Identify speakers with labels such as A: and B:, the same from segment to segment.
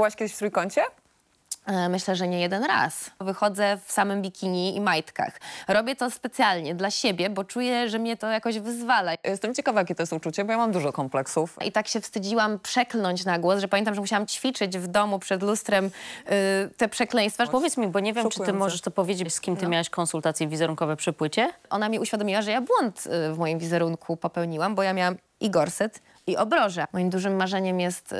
A: byłaś kiedyś w trójkącie? E, myślę, że nie jeden raz. Wychodzę w samym bikini i majtkach. Robię to specjalnie dla siebie, bo czuję, że mnie to jakoś wyzwala. Jestem ciekawa, jakie to jest uczucie, bo ja mam dużo kompleksów. I tak się wstydziłam przekląć na głos, że pamiętam, że musiałam ćwiczyć w domu przed lustrem yy, te przekleństwa. Powiedz mi, bo nie wiem, Szukujące. czy ty możesz to
B: powiedzieć, z kim ty no. miałaś konsultacje wizerunkowe przy płycie?
A: Ona mi uświadomiła, że ja błąd
B: y, w moim wizerunku
A: popełniłam, bo ja miałam i gorset, i Moim dużym marzeniem jest, y,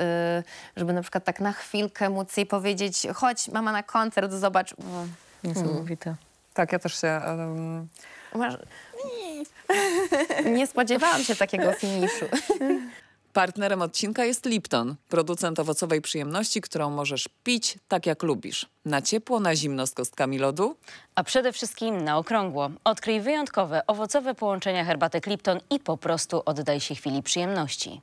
A: żeby na przykład tak na chwilkę móc jej powiedzieć chodź mama na koncert, zobacz. Mm.
B: Niesamowite. Mm.
C: Tak, ja też się... Um...
A: Masz... Nie spodziewałam się takiego finiszu.
C: Partnerem odcinka jest Lipton, producent owocowej przyjemności,
B: którą możesz pić tak jak lubisz. Na ciepło, na zimno z kostkami lodu. A przede wszystkim na okrągło. Odkryj wyjątkowe owocowe połączenia herbatek Lipton i po prostu oddaj się chwili przyjemności.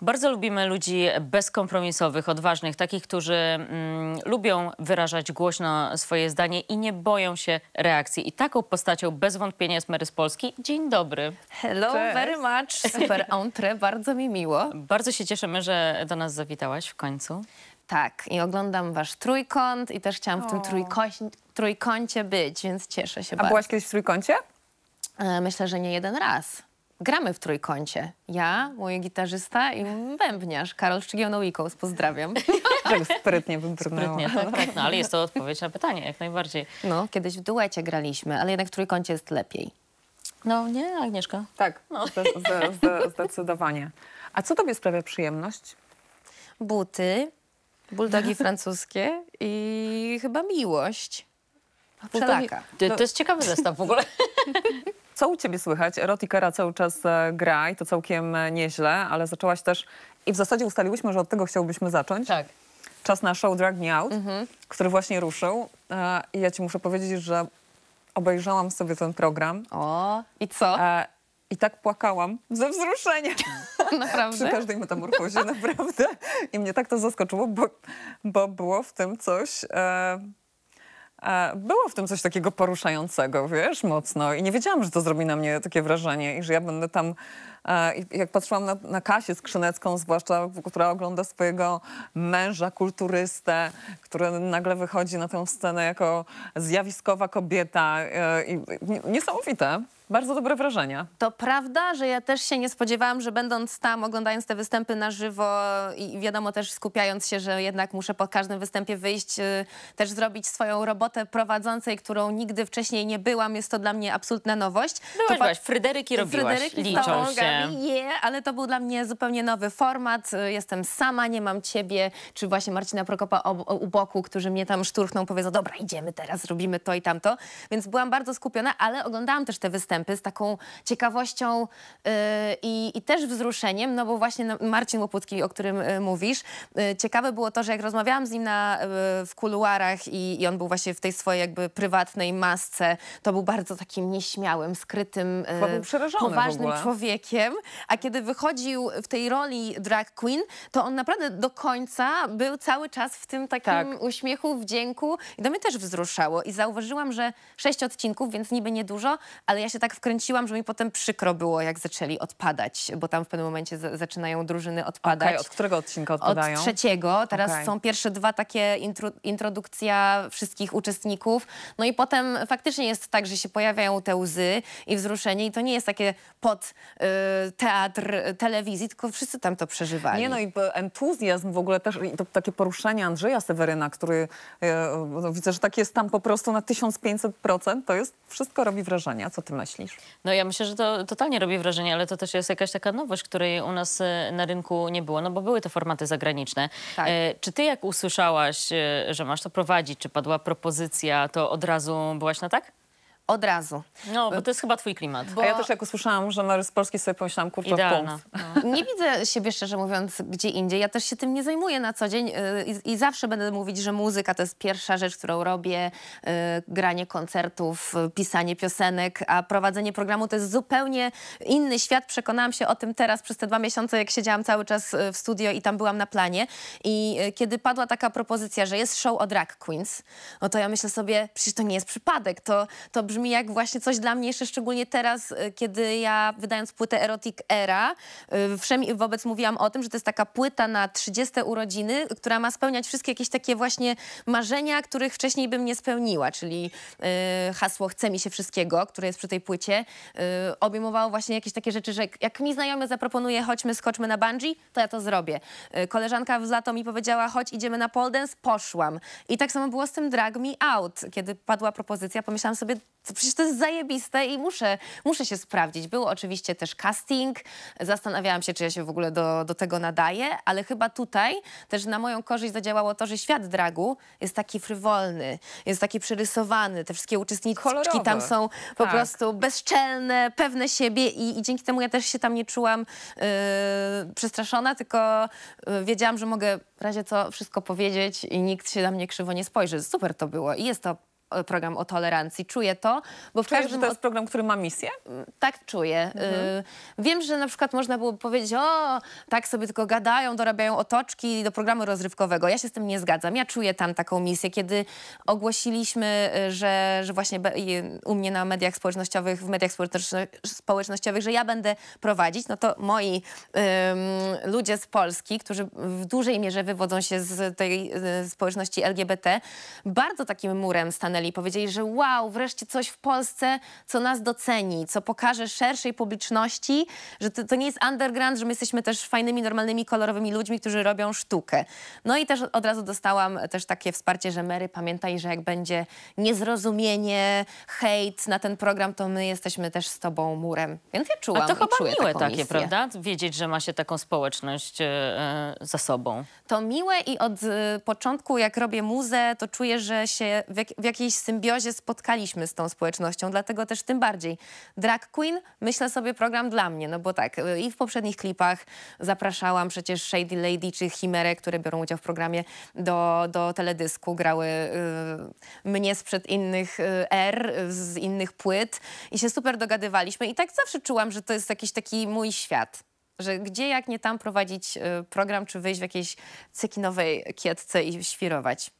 B: Bardzo lubimy ludzi bezkompromisowych, odważnych, takich, którzy mm, lubią wyrażać głośno swoje zdanie i nie boją się reakcji. I taką postacią bez wątpienia jest Mary z Polski. Dzień dobry. Hello Cześć. very
A: much, super entre, bardzo mi miło.
B: Bardzo się cieszymy, że do nas zawitałaś w końcu.
A: Tak, i oglądam wasz trójkąt i też chciałam w tym trójkącie, trójkącie być, więc cieszę się A bardzo. A byłaś kiedyś w trójkącie? E, myślę, że nie jeden raz gramy w
B: trójkącie.
A: Ja, mój gitarzysta i bębniarz Karol Szczygieł-Nowikos. Pozdrawiam.
B: Tak sprytnie wybrnęła. Sprytnie, tak, tak. No, ale jest to odpowiedź na pytanie, jak najbardziej.
A: No, kiedyś w duecie graliśmy, ale jednak w trójkącie jest lepiej. No nie, Agnieszka?
B: Tak, no. zde
C: zde zdecydowanie. A co tobie sprawia przyjemność?
A: Buty, buldogi francuskie i chyba miłość. Wszelaka. To, to jest ciekawy zestaw
C: w ogóle. Co u ciebie słychać? Erotikera cały czas e, gra i to całkiem e, nieźle, ale zaczęłaś też i w zasadzie ustaliłyśmy, że od tego chciałbyśmy zacząć. Tak. Czas na show Drag Me Out, mhm. który właśnie ruszył. E, I ja ci muszę powiedzieć, że obejrzałam sobie ten program. O, i co? I tak płakałam
A: ze wzruszenia. Naprawdę? Przy każdej
C: metamorfozie, naprawdę. I mnie tak to zaskoczyło, bo, bo było w tym coś... E było w tym coś takiego poruszającego, wiesz, mocno. I nie wiedziałam, że to zrobi na mnie takie wrażenie i że ja będę tam... E, jak patrzyłam na, na Kasię Skrzynecką, zwłaszcza, która ogląda swojego męża, kulturystę, który nagle wychodzi na tę scenę jako zjawiskowa kobieta. E, I, i niesamowite. Bardzo dobre wrażenia.
A: To prawda, że ja też się nie spodziewałam, że będąc tam, oglądając te występy na żywo i wiadomo też skupiając się, że jednak muszę po każdym występie wyjść, y, też zrobić swoją robotę prowadzącej, którą nigdy wcześniej nie byłam, jest to dla mnie absolutna nowość. Byłaś, to byłaś, Fryderyki robiłaś, Fryderyki liczą się. Yeah, ale to był dla mnie zupełnie nowy format, y, jestem sama, nie mam ciebie, czy właśnie Marcina Prokopa u boku, którzy mnie tam szturchną, powiedzą, dobra, idziemy teraz, robimy to i tamto, więc byłam bardzo skupiona, ale oglądałam też te występy występy z taką ciekawością y, i, i też wzruszeniem, no bo właśnie no, Marcin Łoputki, o którym y, mówisz, y, ciekawe było to, że jak rozmawiałam z nim na, w kuluarach i, i on był właśnie w tej swojej jakby prywatnej masce, to był bardzo takim nieśmiałym, skrytym, poważnym człowiekiem, a kiedy wychodził w tej roli drag queen, to on naprawdę do końca był cały czas w tym takim tak. uśmiechu, wdzięku i to mnie też wzruszało i zauważyłam, że sześć odcinków, więc niby niedużo, ale ja się tak tak wkręciłam, że mi potem przykro było, jak zaczęli odpadać, bo tam w pewnym momencie zaczynają drużyny odpadać. Okay, od którego odcinka odpadają? Od trzeciego. Teraz okay. są pierwsze dwa takie introdukcja wszystkich uczestników. No i potem faktycznie jest tak, że się pojawiają te łzy i wzruszenie i to nie jest takie pod y, teatr telewizji, tylko wszyscy tam to przeżywali. Nie no i entuzjazm w ogóle też, i to
C: takie poruszenie Andrzeja Seweryna, który y, widzę, że tak jest tam po prostu na 1500%, to jest, wszystko robi wrażenie. co ty myślisz? myślisz?
B: No ja myślę, że to totalnie robi wrażenie, ale to też jest jakaś taka nowość, której u nas e, na rynku nie było, no bo były te formaty zagraniczne. Tak. E, czy ty jak usłyszałaś, e, że masz to prowadzić, czy padła propozycja, to od razu byłaś na tak?
A: Od razu.
C: No, bo to jest chyba twój klimat. Bo... A ja też jak usłyszałam, że Mary z Polski sobie pomyślałam, kurczę, Idealna. punkt.
A: No. Nie widzę siebie, szczerze mówiąc, gdzie indziej. Ja też się tym nie zajmuję na co dzień y, i, i zawsze będę mówić, że muzyka to jest pierwsza rzecz, którą robię. Y, granie koncertów, pisanie piosenek, a prowadzenie programu to jest zupełnie inny świat. Przekonałam się o tym teraz przez te dwa miesiące, jak siedziałam cały czas y, w studio i tam byłam na planie. I kiedy padła taka propozycja, że jest show o drag queens, no to ja myślę sobie, przecież to nie jest przypadek, to, to brzmi jak właśnie coś dla mnie jeszcze szczególnie teraz, y, kiedy ja wydając płytę Erotic Era, y, wszem wobec mówiłam o tym, że to jest taka płyta na 30 urodziny, która ma spełniać wszystkie jakieś takie właśnie marzenia, których wcześniej bym nie spełniła, czyli y, hasło chce mi się wszystkiego, które jest przy tej płycie, obejmowało właśnie jakieś takie rzeczy, że jak mi znajomy zaproponuje chodźmy, skoczmy na bungee, to ja to zrobię. Koleżanka w lato mi powiedziała chodź, idziemy na pole dance, poszłam. I tak samo było z tym Drag Me Out. Kiedy padła propozycja, pomyślałam sobie, to przecież to jest zajebiste i muszę, muszę się sprawdzić. Był oczywiście też casting, zastanawiałam się, czy ja się w ogóle do, do tego nadaję, ale chyba tutaj też na moją korzyść zadziałało to, że świat dragu jest taki frywolny, jest taki przerysowany, te wszystkie uczestniczki tam są po tak. prostu bezczelne, pewne siebie i, i, dzięki temu ja też się tam nie czułam yy, przestraszona, tylko y, wiedziałam, że mogę w razie co wszystko powiedzieć i nikt się na mnie krzywo nie spojrzy. Super to było i jest to program o tolerancji. Czuję to, bo w Czujesz, każdym... że to jest program, który ma misję? Mm, tak czuję. Mhm. Wiem, że na przykład można było powiedzieć, o, tak sobie tylko gadają, dorabiają otoczki do programu rozrywkowego. Ja się z tym nie zgadzam. Ja czuję tam taką misję. Kiedy ogłosiliśmy, y, że, że właśnie y, u mnie na mediach społecznościowych, w mediach społecznościowych, że ja będę prowadzić, no to moi ludzie z Polski, którzy w dużej mierze wywodzą się z tej społeczności LGBT, bardzo takim murem stanęli doceniali. Powiedzieli, że wow, wreszcie coś w Polsce, co nas doceni, co pokaże szerszej publiczności, że to, to nie jest underground, że my jesteśmy też fajnymi, normalnymi, kolorowymi ludźmi, którzy robią sztukę. No i też od razu dostałam też takie wsparcie, że Mary, pamiętaj, że jak będzie niezrozumienie, hejt na ten program, to my jesteśmy też z tobą murem. Więc ja czułam A to chyba miłe takie, misję. prawda?
B: Wiedzieć, że ma się taką społeczność e, e, za sobą.
A: To miłe i od y, początku, jak robię muzę, to czuję, że się w, jak, w jakiejś jakiejś symbiozie spotkaliśmy z tą społecznością, dlatego też tym bardziej. Drag Queen, myślę sobie program dla mnie, no bo tak, y, i w poprzednich klipach zapraszałam przecież Shady Lady czy Chimerę, które biorą udział w programie do, do teledysku, grały y, mnie sprzed innych y, R, y, z innych płyt i się super dogadywaliśmy i tak zawsze czułam, że to jest jakiś taki mój świat że gdzie jak nie tam prowadzić program, czy wyjść w jakiejś cekinowej kietce i świrować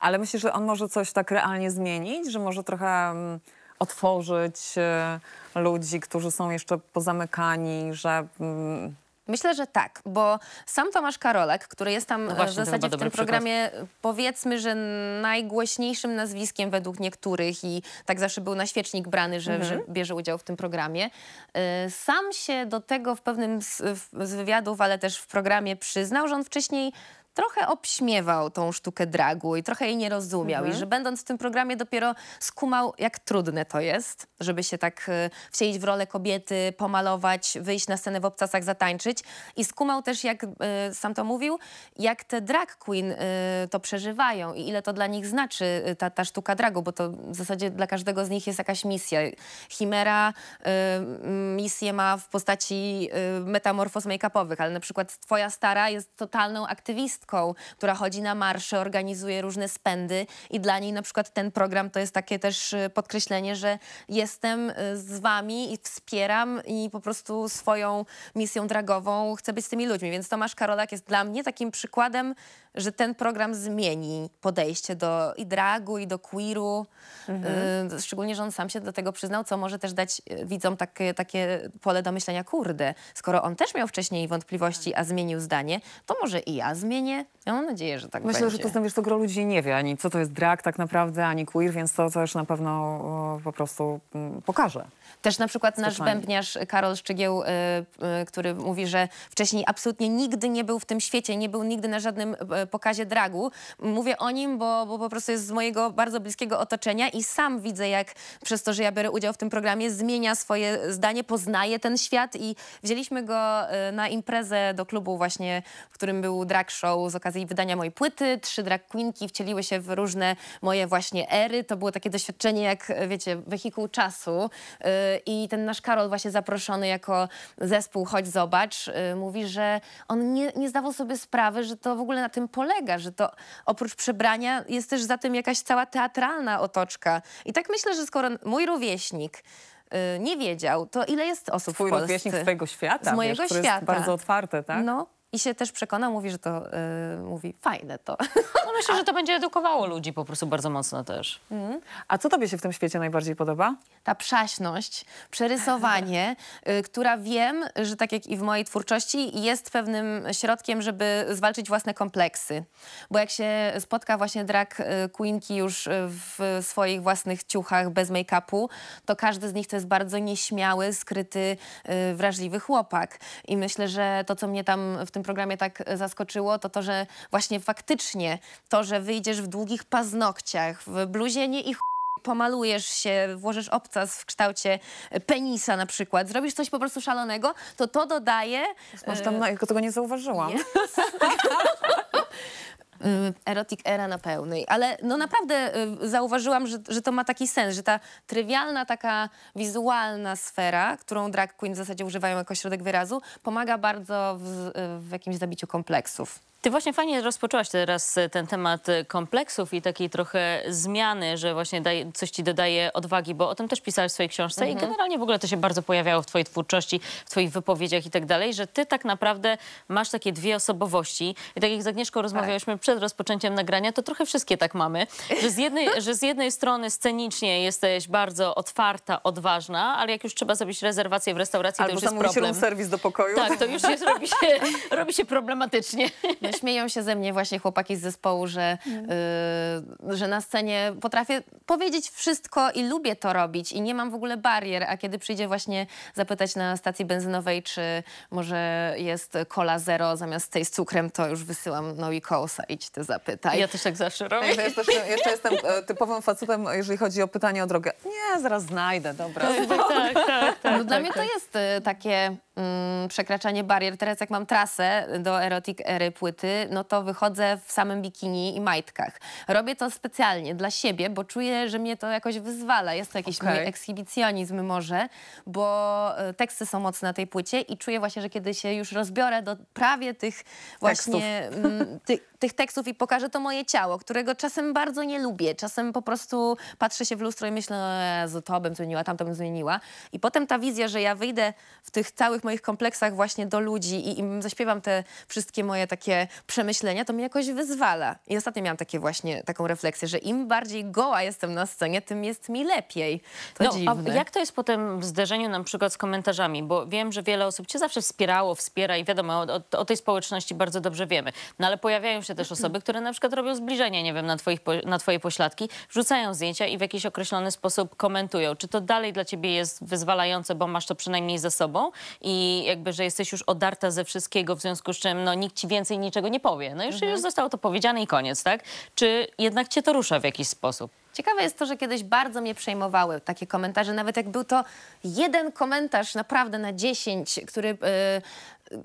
A: ale myślę, że on może coś tak realnie zmienić, że może trochę
C: mm, otworzyć e, ludzi, którzy są jeszcze pozamykani,
A: że... Mm, myślę, że tak, bo sam Tomasz Karolek, który jest tam no e, właśnie, w zasadzie w tym programie, przykład. powiedzmy, że najgłośniejszym nazwiskiem według niektórych i tak zawsze był na świecznik brany, że, mhm. że bierze udział w tym programie, e, sam się do tego w pewnym z, w, z wywiadów, ale też w programie przyznał, że on wcześniej trochę obśmiewał tą sztukę dragu i trochę jej nie rozumiał. Mhm. I że będąc w tym programie dopiero skumał, jak trudne to jest, żeby się tak y, wcielić w rolę kobiety, pomalować, wyjść na scenę w obcasach, zatańczyć. I skumał też, jak y, sam to mówił, jak te drag queen y, to przeżywają i ile to dla nich znaczy ta, ta sztuka dragu, bo to w zasadzie dla każdego z nich jest jakaś misja. Chimera misję ma w postaci metamorfoz make-upowych, ale na przykład twoja stara jest totalną aktywistką, która chodzi na marsze, organizuje różne spędy i dla niej na przykład ten program to jest takie też y, podkreślenie, że jestem y, z wami i wspieram i po prostu swoją misją dragową chcę być z tymi ludźmi. Więc Tomasz Karolak jest dla mnie takim przykładem że ten program zmieni podejście do i dragu, i do queeru.
C: Mhm. Y,
A: szczególnie, że on sam się do tego przyznał, co może też dać y, widzom takie, takie pole do myślenia, kurde, skoro on też miał wcześniej wątpliwości, a zmienił zdanie, to może i ja zmienię. Ja mam nadzieję, że tak Myślę, będzie. Myślę, że to znam,
C: wiesz, to gro ludzi nie wie ani co to jest drag tak naprawdę, ani queer, więc to też na pewno
A: o, po prostu m, mm, pokaże. Też na przykład nasz bębniarz Karol Szczygieł, y, y, który mówi, że wcześniej absolutnie nigdy nie był w tym świecie, nie był nigdy na żadnym y, pokazie dragu. Mówię o nim, bo, bo po prostu jest z mojego bardzo bliskiego otoczenia i sam widzę, jak przez to, że ja biorę udział w tym programie, zmienia swoje zdanie, poznaje ten świat i wzięliśmy go y, na imprezę do klubu właśnie, w którym był drag show z okazji wydania mojej płyty. Trzy drag queenki wcieliły się w różne moje właśnie ery. To było takie doświadczenie jak, wiecie, wehikuł czasu y, i ten nasz Karol właśnie zaproszony jako zespół Chodź Zobacz y, mówi, że on nie, nie zdawał sobie sprawy, że to w ogóle na tym polega, że to oprócz przebrania jest też za tym jakaś cała teatralna otoczka. I tak myślę, że skoro mój rówieśnik y, nie wiedział, to ile jest osób Twój w Polsce? rówieśnik z twojego świata, z mojego wiesz, świata. bardzo
B: otwarte, tak? No,
A: i się też przekonał, mówi, że to yy, mówi fajne to.
B: No myślę, A... że to będzie edukowało ludzi po prostu bardzo mocno też. Mm. A co tobie się w tym świecie
A: najbardziej podoba? Ta przaśność, przerysowanie, yy, która wiem, że tak jak i w mojej twórczości jest pewnym środkiem, żeby zwalczyć własne kompleksy. Bo jak się spotka właśnie drag y, queenki już y, w swoich własnych ciuchach bez make-upu, to każdy z nich to jest bardzo nieśmiały, skryty, yy, wrażliwy chłopak. I myślę, że to, co mnie tam w tym programie tak e, zaskoczyło, to to, że właśnie faktycznie to, że wyjdziesz w długich paznokciach, w bluzie nie i pomalujesz się, włożysz obcas w kształcie e, penisa na przykład, zrobisz coś po prostu szalonego, to to dodaje... Masz tam, e... tego nie zauważyłam. Yes. Y, erotic era na pełnej, ale no naprawdę y, zauważyłam, że, że to ma taki sens, że ta trywialna, taka wizualna sfera, którą drag queen w zasadzie używają jako środek wyrazu, pomaga bardzo w, w jakimś zabiciu kompleksów.
B: Ty właśnie fajnie rozpoczęłaś teraz e, ten temat e, kompleksów i takiej trochę zmiany, że właśnie coś ci dodaje odwagi, bo o tym też pisałeś w swojej książce mm -hmm. i mhm. generalnie w ogóle to się bardzo pojawiało w twojej twórczości, w twoich wypowiedziach i tak dalej, że ty tak naprawdę masz takie dwie osobowości i tak jak z Agnieszką rozmawiałyśmy tak. przed rozpoczęciem nagrania, to trochę wszystkie tak mamy, że z, jednej, że z jednej strony scenicznie jesteś bardzo otwarta, odważna, ale jak już trzeba zrobić rezerwację w restauracji, Albo to już jest problem. Albo serwis do
A: pokoju. Tak, to już jest, robi, się, robi się problematycznie śmieją się ze mnie właśnie chłopaki z zespołu, że, mm. y, że na scenie potrafię powiedzieć wszystko i lubię to robić i nie mam w ogóle barier, a kiedy przyjdzie właśnie zapytać na stacji benzynowej, czy może jest cola zero zamiast tej z cukrem, to już wysyłam no i kołsa, idź ty zapytaj. Ja też tak zawsze robię. Ja jeszcze jestem e, typowym facetem, jeżeli chodzi o pytanie o drogę. Nie, zaraz znajdę, dobra. Tak, tak, tak, no tak, no, tak dla mnie to tak. jest y, takie Mm, przekraczanie barier. Teraz jak mam trasę do erotik ery płyty, no to wychodzę w samym bikini i majtkach. Robię to specjalnie dla siebie, bo czuję, że mnie to jakoś wyzwala. Jest to jakiś okay. mój ekshibicjonizm może, bo e, teksty są mocne na tej płycie i czuję właśnie, że kiedy się już rozbiorę do prawie tych właśnie... Mm, Tekstów tych tekstów i pokażę to moje ciało, którego czasem bardzo nie lubię. Czasem po prostu patrzę się w lustro i myślę, że to bym zmieniła, tamto bym zmieniła. I potem ta wizja, że ja wyjdę w tych całych moich kompleksach właśnie do ludzi i im zaśpiewam te wszystkie moje takie przemyślenia, to mnie jakoś wyzwala. I ostatnio miałam takie właśnie taką refleksję, że im bardziej goła jestem na scenie, tym jest mi lepiej.
B: To no, dziwne. A jak to jest potem w zderzeniu na przykład z komentarzami? Bo wiem, że wiele osób cię zawsze wspierało, wspiera i wiadomo, o, o tej społeczności bardzo dobrze wiemy. No ale pojawiają się też osoby, które na przykład robią zbliżenie, nie wiem, na, twoich, na twoje pośladki, wrzucają zdjęcia i w jakiś określony sposób komentują. Czy to dalej dla ciebie jest wyzwalające, bo masz to przynajmniej za sobą i jakby, że jesteś już odarta ze wszystkiego, w związku z czym no, nikt ci więcej niczego nie powie. No już, mhm. już zostało to powiedziane i koniec, tak? Czy jednak cię to rusza w jakiś sposób?
A: Ciekawe jest to, że kiedyś bardzo mnie przejmowały takie komentarze, nawet jak był to jeden komentarz naprawdę na dziesięć, który y,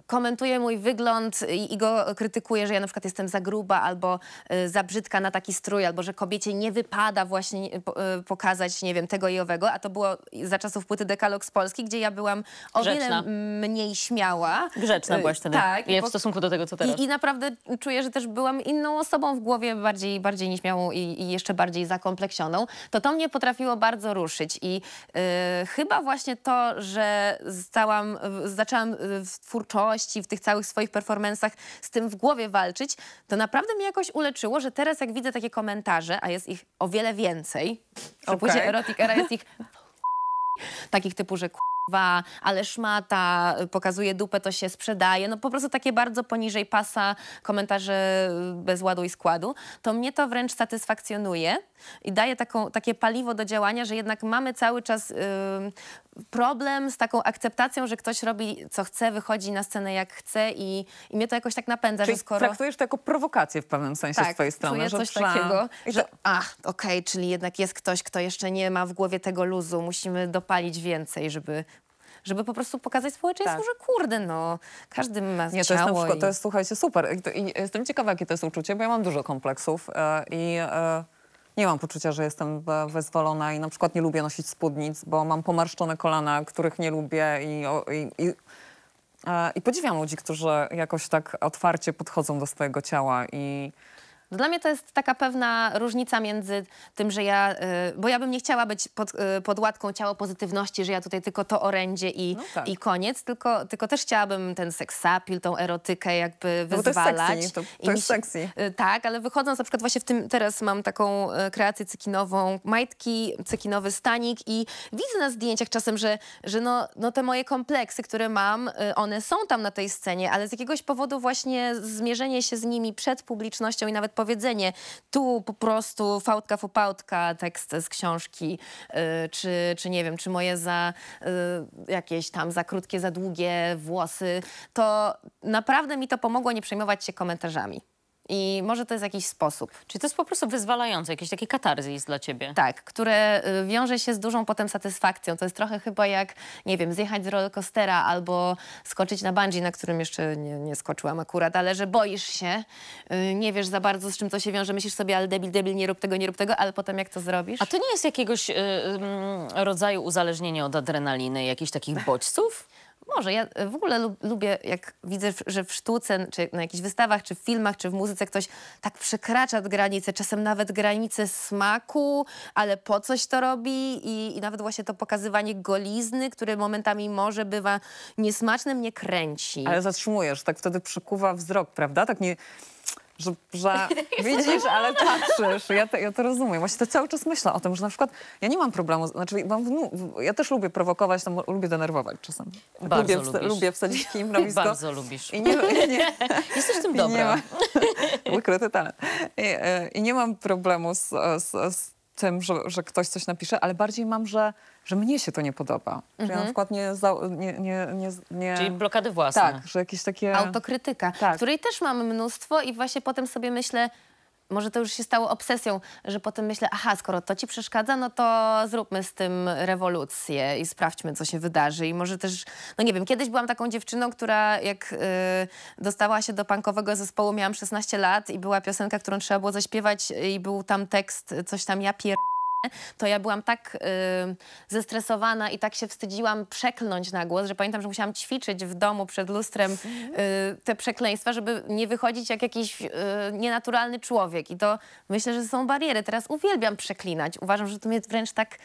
A: komentuje mój wygląd i, i, go krytykuje, że ja na przykład jestem za gruba albo y, za brzydka na taki strój, albo że kobiecie nie wypada właśnie y, y pokazać, nie wiem, tego i owego, a to było za czasów płyty Dekalog z Polski, gdzie ja byłam o wiele mniej śmiała. Grzeczna y, byłaś wtedy, tak, w stosunku do tego, co teraz. I, I, naprawdę czuję, że też byłam inną osobą w głowie, bardziej, bardziej nieśmiałą i, i jeszcze bardziej zakompleksioną. To to mnie potrafiło bardzo ruszyć i y, chyba właśnie to, że stałam, zaczęłam y, w twórczości twórczości, w tych całych swoich performansach z tym w głowie walczyć, to naprawdę mnie jakoś uleczyło, że teraz jak widzę takie komentarze, a jest ich o wiele więcej, okay. w erotik era jest ich takich typu, że ale szmata, y, pokazuje dupę, to się sprzedaje. No po prostu takie bardzo poniżej pasa komentarze y, bez ładu i składu. To mnie to wręcz satysfakcjonuje i daje taką, takie paliwo do działania, że jednak mamy cały czas y, problem z taką akceptacją, że ktoś robi co chce, wychodzi na scenę jak chce i, i mnie to jakoś tak napędza, czyli że skoro... traktujesz
C: to jako prowokację w pewnym sensie tak, z twojej strony. że coś takiego,
A: to... ach, okej, okay, czyli jednak jest ktoś, kto jeszcze nie ma w głowie tego luzu, musimy dopalić więcej, żeby żeby po prostu pokazać społeczeństwu, tak. że kurde, no, każdy ma Nie, to Jest i... To jest, słuchajcie, super. I jestem ciekawa, jakie to jest uczucie, bo ja mam dużo
C: kompleksów e, i e, nie mam poczucia, że jestem wyzwolona i na przykład nie lubię nosić spódnic, bo mam pomarszczone kolana, których nie lubię i, i, i e, i podziwiam ludzi, którzy jakoś tak otwarcie podchodzą do swojego ciała i
A: dla mnie to jest taka pewna różnica między tym, że ja, y, bo ja bym nie chciała być pod, y, pod łatką ciało pozytywności, że ja tutaj tylko to orędzie i, no tak. i koniec, tylko, tylko też chciałabym ten seksapil, tą erotykę jakby wyzwalać. No to jest sexy. To, to jest sexy. Y, tak, ale wychodząc na przykład właśnie w tym, teraz mam taką kreację cykinową, majtki, cykinowy stanik i widzę na zdjęciach czasem, że, że no, no te moje kompleksy, które mam, one są tam na tej scenie, ale z jakiegoś powodu właśnie zmierzenie się z nimi przed publicznością i nawet po powiedzenie. Tu po prostu fałtka fopałtka, tekst z książki, y, czy, czy nie wiem, czy moje za y, jakieś tam za krótkie, za długie włosy. To naprawdę mi to pomogło nie przejmować się komentarzami. I może to jest jakiś
B: sposób. Czy to jest po prostu wyzwalające, jakieś takie katarzy jest dla ciebie? Tak,
A: które y, wiąże się z dużą potem satysfakcją. To jest trochę chyba jak, nie wiem, zjechać z rollercoastera albo skoczyć na bungee, na którym jeszcze nie, nie skoczyłam akurat, ale że boisz się, y, nie wiesz za bardzo z czym to się wiąże, myślisz sobie, ale debil, debil, nie rób tego, nie rób tego, ale potem jak to zrobisz? A
B: to nie jest jakiegoś y, y rodzaju uzależnienie od adrenaliny, jakichś takich bodźców?
A: Może. Ja e, w ogóle lub, lubię, jak widzę, że w sztuce, czy na jakichś wystawach, czy w filmach, czy w muzyce ktoś tak przekracza granice, czasem nawet granice smaku, ale po coś to robi i, i nawet właśnie to pokazywanie golizny, które momentami może bywa niesmaczne, mnie kręci. Ale
C: zatrzymujesz, tak wtedy przykuwa wzrok, prawda? Tak nie że, że widzisz, ale patrzysz. Ja to, ja to rozumiem. Właśnie to cały czas myślę o tym, że na przykład ja nie mam problemu, znaczy mam, ja też lubię prowokować, tam, lubię denerwować czasem. Tak Bardzo lubię, wsta- lubię wsadzić kij w Bardzo
B: lubisz. I nie, i nie, Jesteś w tym dobra. Ma,
C: ukryty talent. I, e, I, nie mam problemu z, e, z, z tym, że, że ktoś coś napisze, ale bardziej mam, że że mnie się to nie podoba. Mhm. Że ja na mhm. przykład nie, za, nie, nie, nie, nie... Czyli blokady własne. Tak, że jakieś takie...
A: Autokrytyka, tak. której też mam mnóstwo i właśnie potem sobie myślę, może to już się stało obsesją, że potem myślę, aha, skoro to ci przeszkadza, no to zróbmy z tym rewolucję i sprawdźmy, co się wydarzy. I może też, no nie wiem, kiedyś byłam taką dziewczyną, która jak y, dostała się do punkowego zespołu, miałam 16 lat i była piosenka, którą trzeba było zaśpiewać i był tam tekst, coś tam ja pier to ja byłam tak y, zestresowana i tak się wstydziłam przeklnąć na głos, że pamiętam, że musiałam ćwiczyć w domu przed lustrem mhm. y, te przekleństwa, żeby nie wychodzić jak jakiś y, nienaturalny człowiek. I to myślę, że są bariery. Teraz uwielbiam przeklinać. Uważam, że to mnie wręcz tak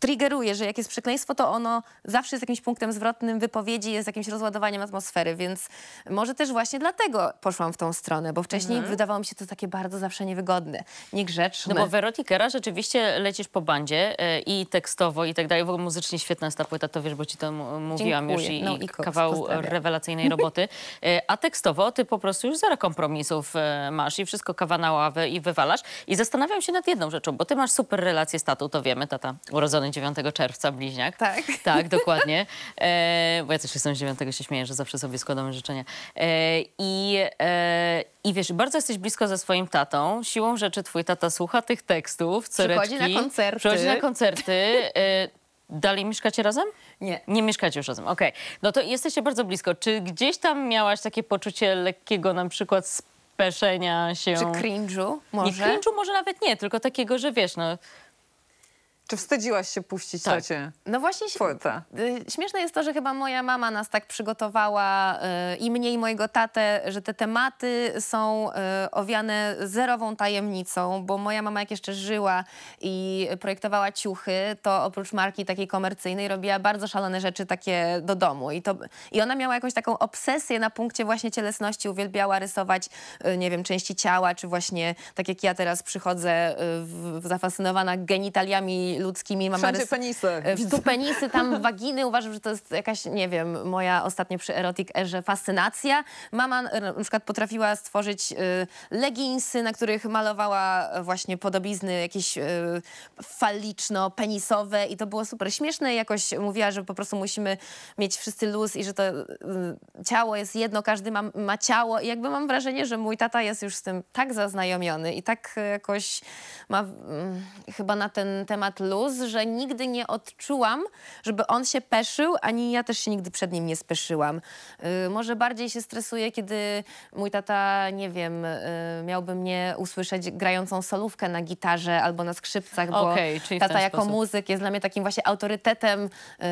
A: triggeruje, że jak jest przekleństwo, to ono zawsze jest jakimś punktem zwrotnym wypowiedzi, jest jakimś rozładowaniem atmosfery, więc może też właśnie dlatego poszłam w tą stronę, bo wcześniej mhm. wydawało mi się to takie bardzo zawsze niewygodne, niegrzeczne. No bo w
B: Erotikera rzeczywiście lecisz po bandzie e, i tekstowo i tak dalej, w ogóle muzycznie świetna jest ta płyta, to wiesz, bo ci to mówiłam Dziękuję. już i, no, i kawał pozdrawiam. rewelacyjnej roboty, e, a tekstowo ty po prostu już zero kompromisów e, masz i wszystko kawa na ławę i wywalasz i zastanawiam się nad jedną rzeczą, bo ty masz super relacje z tatą, to wiemy, tata urodzony 9 czerwca, bliźniak. Tak. Tak, dokładnie. E, bo ja też jestem z 9, się śmieję, że zawsze sobie składamy życzenia. E, i, e, I wiesz, bardzo jesteś blisko ze swoim tatą. Siłą rzeczy twój tata słucha tych tekstów, co Przychodzi na koncerty. Przychodzi na koncerty. E, dalej mieszkacie razem? Nie. Nie mieszkacie już razem, okej. Okay. No to jesteście bardzo blisko. Czy gdzieś tam miałaś takie poczucie lekkiego na przykład speszenia się? Czy cringe'u może? Nie, cringe'u może nawet nie, tylko takiego, że wiesz, no czy wstydziłaś się puścić tak. No właśnie y,
A: śmieszne jest to, że chyba moja mama nas tak przygotowała y, i mnie i mojego tatę, że te tematy są y, owiane zerową tajemnicą, bo moja mama jak jeszcze żyła i projektowała ciuchy, to oprócz marki takiej komercyjnej robiła bardzo szalone rzeczy takie do domu i, to, i ona miała jakąś taką obsesję na punkcie właśnie cielesności, uwielbiała rysować, nie wiem, części ciała, czy właśnie tak jak ja teraz przychodzę w, zafascynowana genitaliami ludzkimi. Mam Wszędzie penisy. Tu e, penisy, tam waginy. Uważam, że to jest jakaś, nie wiem, moja ostatnio przy Erotic Erze fascynacja. Mama e, na przykład potrafiła stworzyć e, leginsy, na których malowała właśnie podobizny jakieś faliczno-penisowe i to było super śmieszne. Jakoś mówiła, że po prostu musimy mieć wszyscy luz i że to ciało jest jedno, każdy ma, ma ciało. I jakby mam wrażenie, że mój tata jest już z tym tak zaznajomiony i tak jakoś ma chyba na ten temat luz, że nigdy nie odczułam, żeby on się peszył, ani ja też się nigdy przed nim nie speszyłam. Yy, może bardziej się stresuję, kiedy mój tata, nie wiem, yy, miałby mnie usłyszeć grającą solówkę na gitarze albo na skrzypcach, bo okay, tata jako sposób. muzyk jest dla mnie takim właśnie autorytetem, yy,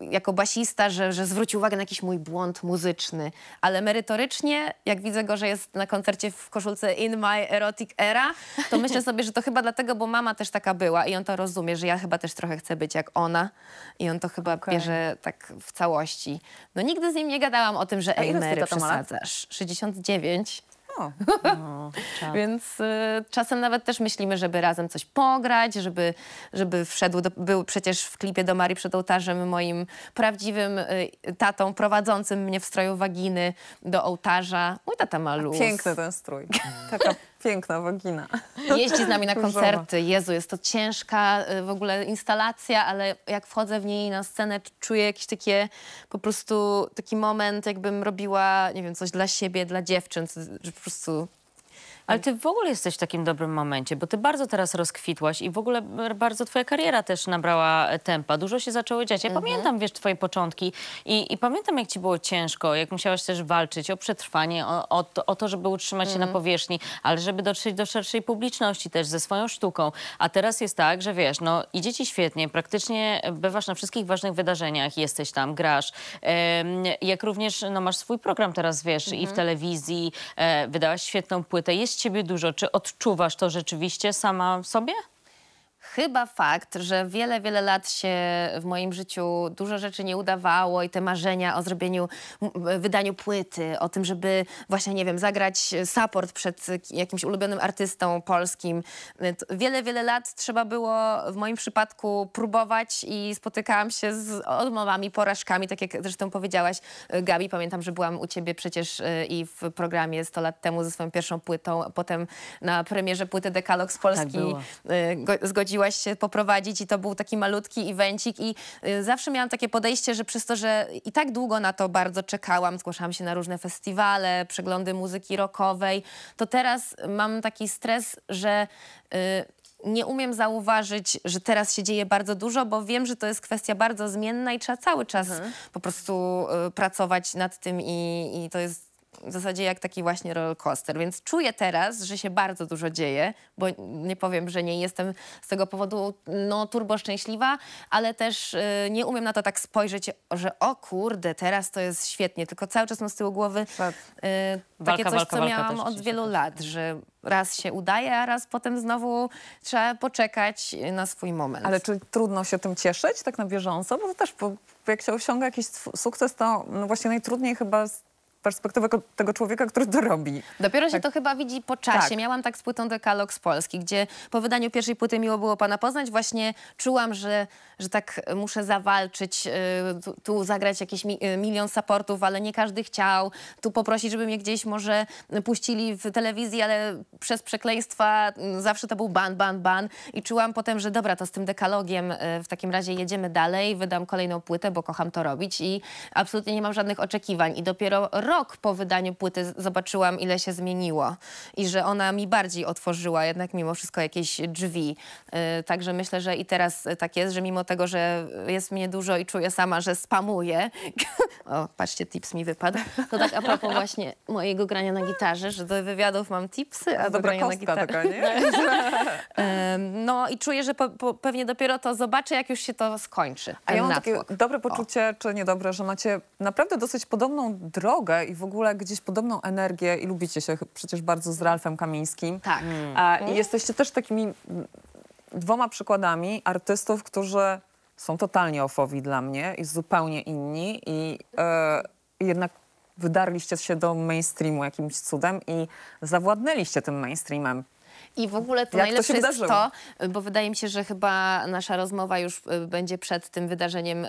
A: jako basista, że, że zwrócił uwagę na jakiś mój błąd muzyczny, ale merytorycznie, jak widzę go, że jest na koncercie w koszulce In My Erotic Era, to myślę sobie, że to chyba dlatego, bo mama też taka była i on to rozumie, że ja chyba też trochę chcę być jak ona i on to chyba okay. bierze tak w całości. No nigdy z nim nie gadałam o tym, że ej, Mary, przesadzasz. 69. No, no Więc y, czasem nawet też myślimy, żeby razem coś pograć, żeby, żeby wszedł, do, był przecież w klipie do Marii przed ołtarzem moim prawdziwym y, tatą prowadzącym mnie w stroju waginy do ołtarza. Mój tata ma luz. Piękny ten strój. Taka Piękna wagina. Jeździ z nami na koncerty. Jezu, jest to ciężka y, w ogóle instalacja, ale jak wchodzę w niej na scenę, czuję jakiś takie po prostu taki moment, jakbym robiła, nie wiem, coś dla siebie, dla dziewczyn, że po prostu
B: ale ty w ogóle jesteś w takim dobrym momencie, bo ty bardzo teraz rozkwitłaś i w ogóle bardzo twoja kariera też nabrała e, tempa. Dużo się zaczęło dziać. Ja mhm. pamiętam, wiesz, twoje początki i, i, pamiętam, jak ci było ciężko, jak musiałaś też walczyć o przetrwanie, o, o, to, o to, żeby utrzymać mhm. się na mhm. powierzchni, ale żeby dotrzeć do szerszej publiczności też ze swoją sztuką. A teraz jest tak, że wiesz, no idzie ci świetnie, praktycznie bywasz na wszystkich ważnych wydarzeniach, jesteś tam, grasz. Jak również no, masz swój program teraz, wiesz, mhm. i w mhm. telewizji, e, wydałaś świetną płytę. Jest ciebie dużo. Czy odczuwasz to rzeczywiście sama w sobie?
A: chyba fakt, że wiele, wiele lat się w moim życiu dużo rzeczy nie udawało i te marzenia o zrobieniu, wydaniu płyty, o tym, żeby właśnie, nie wiem, zagrać support przed jakimś ulubionym artystą polskim. Wiele, wiele lat trzeba było w moim przypadku próbować i spotykałam się z odmowami, porażkami, tak jak zresztą powiedziałaś, e, Gabi, pamiętam, że byłam u ciebie przecież e, i w programie 100 lat temu ze swoją pierwszą płytą, potem na premierze płyty Dekalog z Polski tak e, zgodziłaś mogłaś się poprowadzić i to był taki malutki evencik i y, zawsze miałam takie podejście, że przez to, że i tak długo na to bardzo czekałam, zgłaszałam się na różne festiwale, przeglądy muzyki rockowej, to teraz mam taki stres, że y, nie umiem zauważyć, że teraz się dzieje bardzo dużo, bo wiem, że to jest kwestia bardzo zmienna i trzeba cały czas mhm. po prostu y, pracować nad tym i, i to jest w zasadzie jak taki właśnie coaster, Więc czuję teraz, że się bardzo dużo dzieje, bo nie powiem, że nie jestem z tego powodu no, turbo szczęśliwa, ale też y, nie umiem na to tak spojrzeć, że o kurde, teraz to jest świetnie, tylko cały czas mam z tyłu głowy y, takie coś, walka, co walka miałam od wielu lat, że raz się udaje, a raz potem znowu trzeba poczekać y, na swój moment.
C: Ale czy trudno się tym cieszyć tak na bieżąco? Bo to też, bo jak się osiąga jakiś sukces, to no właśnie najtrudniej chyba perspektywy tego człowieka, który to robi.
A: Dopiero tak. się to chyba widzi po czasie. Tak. Miałam tak z płytą Dekalog z Polski, gdzie po wydaniu pierwszej płyty miło było pana poznać. Właśnie czułam, że, że tak muszę zawalczyć, y, tu, tu zagrać jakiś y, milion supportów, ale nie każdy chciał. Tu poprosić, żeby mnie gdzieś może puścili w telewizji, ale przez przekleństwa mm, zawsze to był ban, ban, ban. I czułam potem, że dobra, to z tym dekalogiem y, w takim razie jedziemy dalej, wydam kolejną płytę, bo kocham to robić i absolutnie nie mam żadnych oczekiwań. I dopiero rok rok po wydaniu płyty zobaczyłam, ile się zmieniło i że ona mi bardziej otworzyła jednak mimo wszystko jakieś drzwi. Y, także myślę, że i teraz tak jest, że mimo tego, że jest mnie dużo i czuję sama, że spamuję o, patrzcie, tips mi wypadł. To tak a propos właśnie mojego grania na gitarze, że do wywiadów mam tipsy, a do grania na gitarze. Taka, nie? no i czuję, że po, po, pewnie dopiero to zobaczę, jak już się to skończy. A ja mam natłok.
C: takie dobre poczucie, o. czy niedobre, że macie naprawdę dosyć podobną drogę i w ogóle gdzieś podobną energię i lubicie się przecież bardzo z Ralfem Kamińskim. Tak. Mm. A, I jesteście też takimi dwoma przykładami artystów, którzy są totalnie ofowi dla mnie i zupełnie inni i e, jednak wydarliście się do mainstreamu jakimś cudem i zawładnęliście tym mainstreamem
A: i w ogóle to Jak najlepsze to jest to, bo wydaje mi się, że chyba nasza rozmowa już y, będzie przed tym wydarzeniem, y,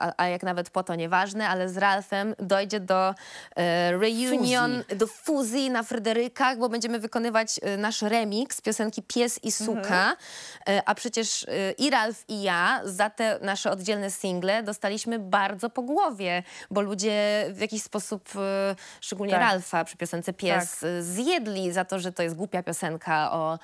A: a, a jak nawet po to nieważne, ale z Ralfem dojdzie do y, reunion, fuzji. do fuzji na Fryderykach, bo będziemy wykonywać nasz remix piosenki Pies i Suka, mhm. a przecież i Ralf i ja za te nasze oddzielne single dostaliśmy bardzo po głowie, bo ludzie w jakiś sposób, szczególnie tak. Ralfa przy piosence Pies, tak. zjedli za to, że to jest głupia piosenka o o,